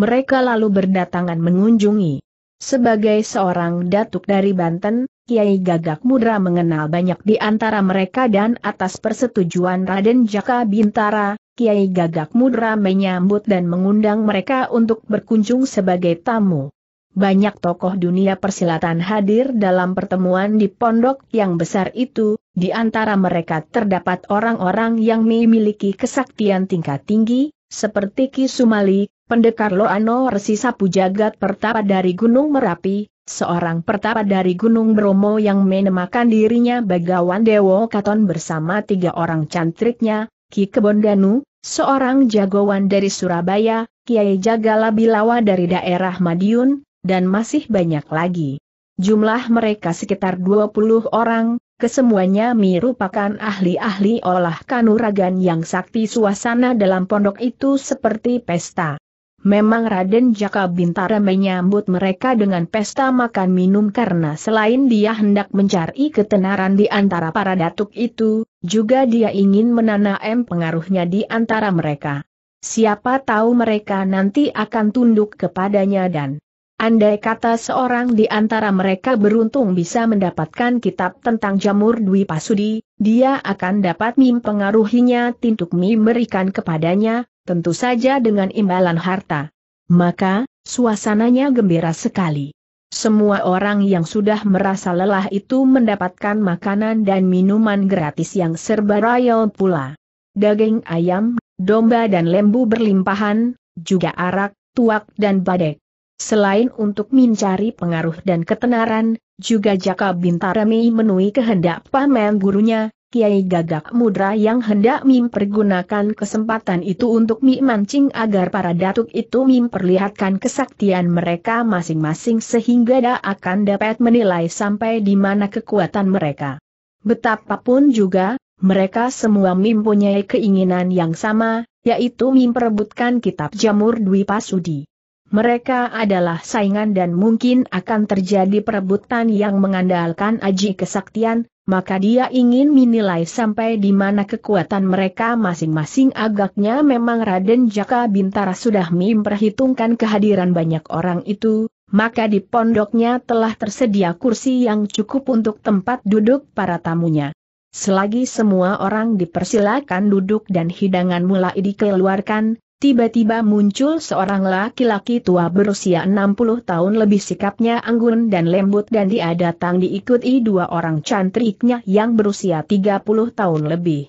mereka lalu berdatangan mengunjungi. Sebagai seorang datuk dari Banten, Kiai Gagak Mudra mengenal banyak di antara mereka dan atas persetujuan Raden Jaka Bintara, Kiai Gagak Mudra menyambut dan mengundang mereka untuk berkunjung sebagai tamu. Banyak tokoh dunia persilatan hadir dalam pertemuan di pondok yang besar itu, di antara mereka terdapat orang-orang yang memiliki kesaktian tingkat tinggi, seperti Ki Sumali, pendekar Loano Resi Sapu Jagat Pertapa dari Gunung Merapi, seorang pertapa dari Gunung Bromo yang menemakan dirinya Bagawan Dewo Katon bersama tiga orang cantriknya, Ki Kebondanu, seorang jagoan dari Surabaya, Kiai Jagala Bilawa dari daerah Madiun, dan masih banyak lagi. Jumlah mereka sekitar 20 orang, kesemuanya merupakan ahli-ahli olah kanuragan yang sakti suasana dalam pondok itu seperti pesta. Memang Raden Jaka Bintara menyambut mereka dengan pesta makan minum karena selain dia hendak mencari ketenaran di antara para datuk itu, juga dia ingin menanam pengaruhnya di antara mereka. Siapa tahu mereka nanti akan tunduk kepadanya dan Andai kata seorang di antara mereka beruntung bisa mendapatkan kitab tentang jamur Dwi Pasudi, dia akan dapat mempengaruhinya mim berikan kepadanya, tentu saja dengan imbalan harta. Maka, suasananya gembira sekali. Semua orang yang sudah merasa lelah itu mendapatkan makanan dan minuman gratis yang serba royal pula. Daging ayam, domba dan lembu berlimpahan, juga arak, tuak dan badek. Selain untuk mencari pengaruh dan ketenaran, juga Jaka Bintara Mei menui kehendak paman gurunya, Kiai Gagak Mudra yang hendak mempergunakan kesempatan itu untuk memancing agar para datuk itu memperlihatkan kesaktian mereka masing-masing sehingga da akan dapat menilai sampai di mana kekuatan mereka. Betapapun juga, mereka semua mempunyai keinginan yang sama, yaitu memperebutkan kitab jamur Dwi Pasudi. Mereka adalah saingan dan mungkin akan terjadi perebutan yang mengandalkan aji kesaktian, maka dia ingin menilai sampai di mana kekuatan mereka masing-masing agaknya memang Raden Jaka Bintara sudah memperhitungkan kehadiran banyak orang itu, maka di pondoknya telah tersedia kursi yang cukup untuk tempat duduk para tamunya. Selagi semua orang dipersilakan duduk dan hidangan mulai dikeluarkan, Tiba-tiba muncul seorang laki-laki tua berusia 60 tahun lebih sikapnya anggun dan lembut dan dia datang diikuti dua orang cantriknya yang berusia 30 tahun lebih.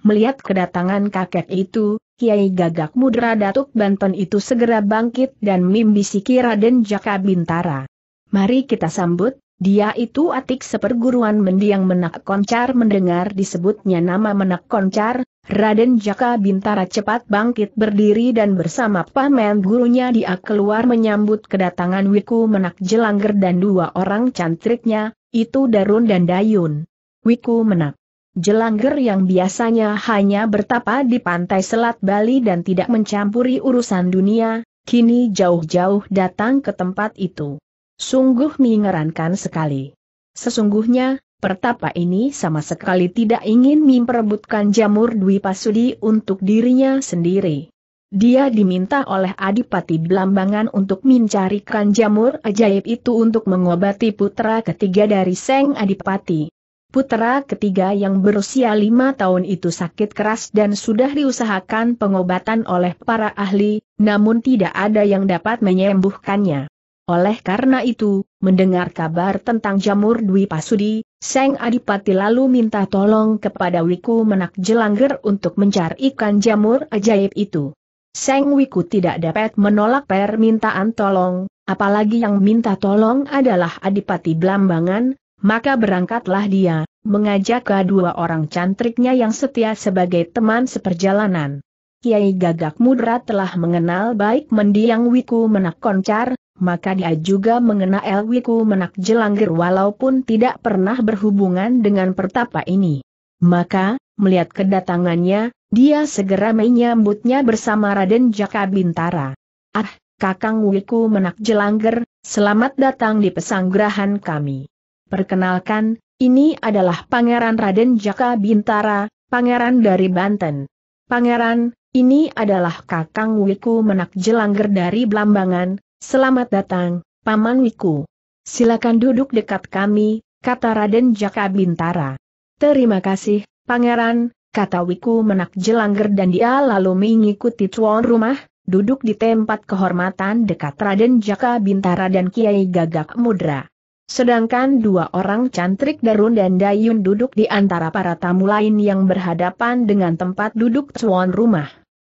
Melihat kedatangan kakek itu, Kiai Gagak Mudra Datuk Banten itu segera bangkit dan mimbisiki Raden Jaka Bintara. Mari kita sambut, dia itu atik seperguruan mendiang Menak Koncar mendengar disebutnya nama Menak Koncar, Raden Jaka Bintara cepat bangkit berdiri dan bersama pamen gurunya dia keluar menyambut kedatangan Wiku Menak Jelangger dan dua orang cantriknya, itu Darun dan Dayun. Wiku Menak. Jelangger yang biasanya hanya bertapa di pantai Selat Bali dan tidak mencampuri urusan dunia, kini jauh-jauh datang ke tempat itu. Sungguh mengerankan sekali. Sesungguhnya, Pertapa ini sama sekali tidak ingin memperebutkan jamur Dwi Pasudi untuk dirinya sendiri. Dia diminta oleh Adipati Blambangan untuk mencarikan jamur ajaib itu untuk mengobati putra ketiga dari Seng Adipati. Putra ketiga yang berusia lima tahun itu sakit keras dan sudah diusahakan pengobatan oleh para ahli, namun tidak ada yang dapat menyembuhkannya. Oleh karena itu, mendengar kabar tentang jamur Dwi Pasudi, Seng Adipati lalu minta tolong kepada Wiku Menak Jelangger untuk mencari ikan jamur ajaib itu. Seng Wiku tidak dapat menolak permintaan tolong, apalagi yang minta tolong adalah Adipati Blambangan, maka berangkatlah dia, mengajak kedua orang cantriknya yang setia sebagai teman seperjalanan. Kiai Gagak Mudra telah mengenal baik mendiang Wiku Menak Koncar, maka dia juga mengenal Elwiku Menak Jelanggir walaupun tidak pernah berhubungan dengan pertapa ini. Maka, melihat kedatangannya, dia segera menyambutnya bersama Raden Jaka Bintara. Ah, Kakang Wiku Menak Jelanggir, selamat datang di pesanggrahan kami. Perkenalkan, ini adalah Pangeran Raden Jaka Bintara, Pangeran dari Banten. Pangeran, ini adalah Kakang Wiku Menak Jelanggir dari Blambangan, Selamat datang, Paman Wiku. Silakan duduk dekat kami, kata Raden Jaka Bintara. Terima kasih, Pangeran, kata Wiku menak jelangger dan dia lalu mengikuti tuan rumah, duduk di tempat kehormatan dekat Raden Jaka Bintara dan Kiai Gagak Mudra. Sedangkan dua orang cantrik Darun dan Dayun duduk di antara para tamu lain yang berhadapan dengan tempat duduk tuan rumah.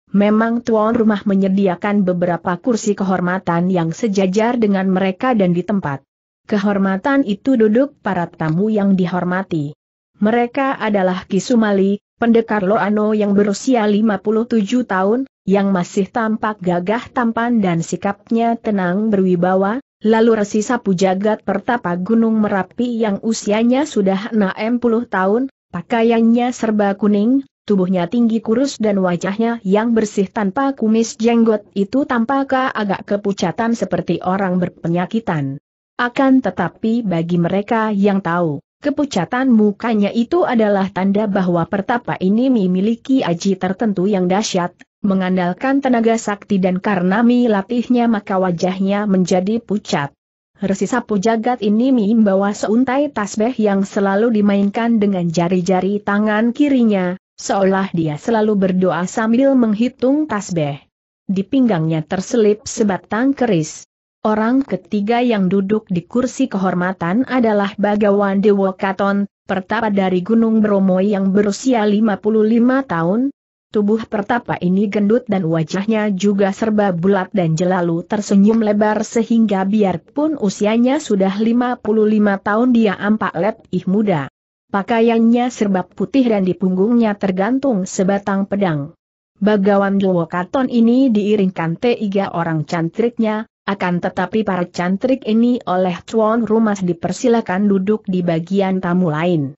Memang tuan rumah menyediakan beberapa kursi kehormatan yang sejajar dengan mereka dan di tempat. Kehormatan itu duduk para tamu yang dihormati. Mereka adalah Kisumali, pendekar Loano yang berusia 57 tahun, yang masih tampak gagah tampan dan sikapnya tenang berwibawa, lalu Resi Sapu Jagat Pertapa Gunung Merapi yang usianya sudah 60 tahun, pakaiannya serba kuning, tubuhnya tinggi kurus dan wajahnya yang bersih tanpa kumis jenggot itu tampaknya agak kepucatan seperti orang berpenyakitan. Akan tetapi bagi mereka yang tahu, kepucatan mukanya itu adalah tanda bahwa pertapa ini memiliki aji tertentu yang dahsyat, mengandalkan tenaga sakti dan karena mi latihnya maka wajahnya menjadi pucat. sapu jagat ini membawa seuntai tasbeh yang selalu dimainkan dengan jari-jari tangan kirinya, seolah dia selalu berdoa sambil menghitung tasbih. Di pinggangnya terselip sebatang keris. Orang ketiga yang duduk di kursi kehormatan adalah Bagawan Dewa Katon, pertapa dari Gunung Bromo yang berusia 55 tahun. Tubuh pertapa ini gendut dan wajahnya juga serba bulat dan jelalu tersenyum lebar sehingga biarpun usianya sudah 55 tahun dia ampak lebih muda. Pakaiannya serba putih dan di punggungnya tergantung sebatang pedang. Bagawan Dwokaton ini diiringkan tiga orang cantriknya, akan tetapi para cantrik ini oleh tuan rumah dipersilakan duduk di bagian tamu lain.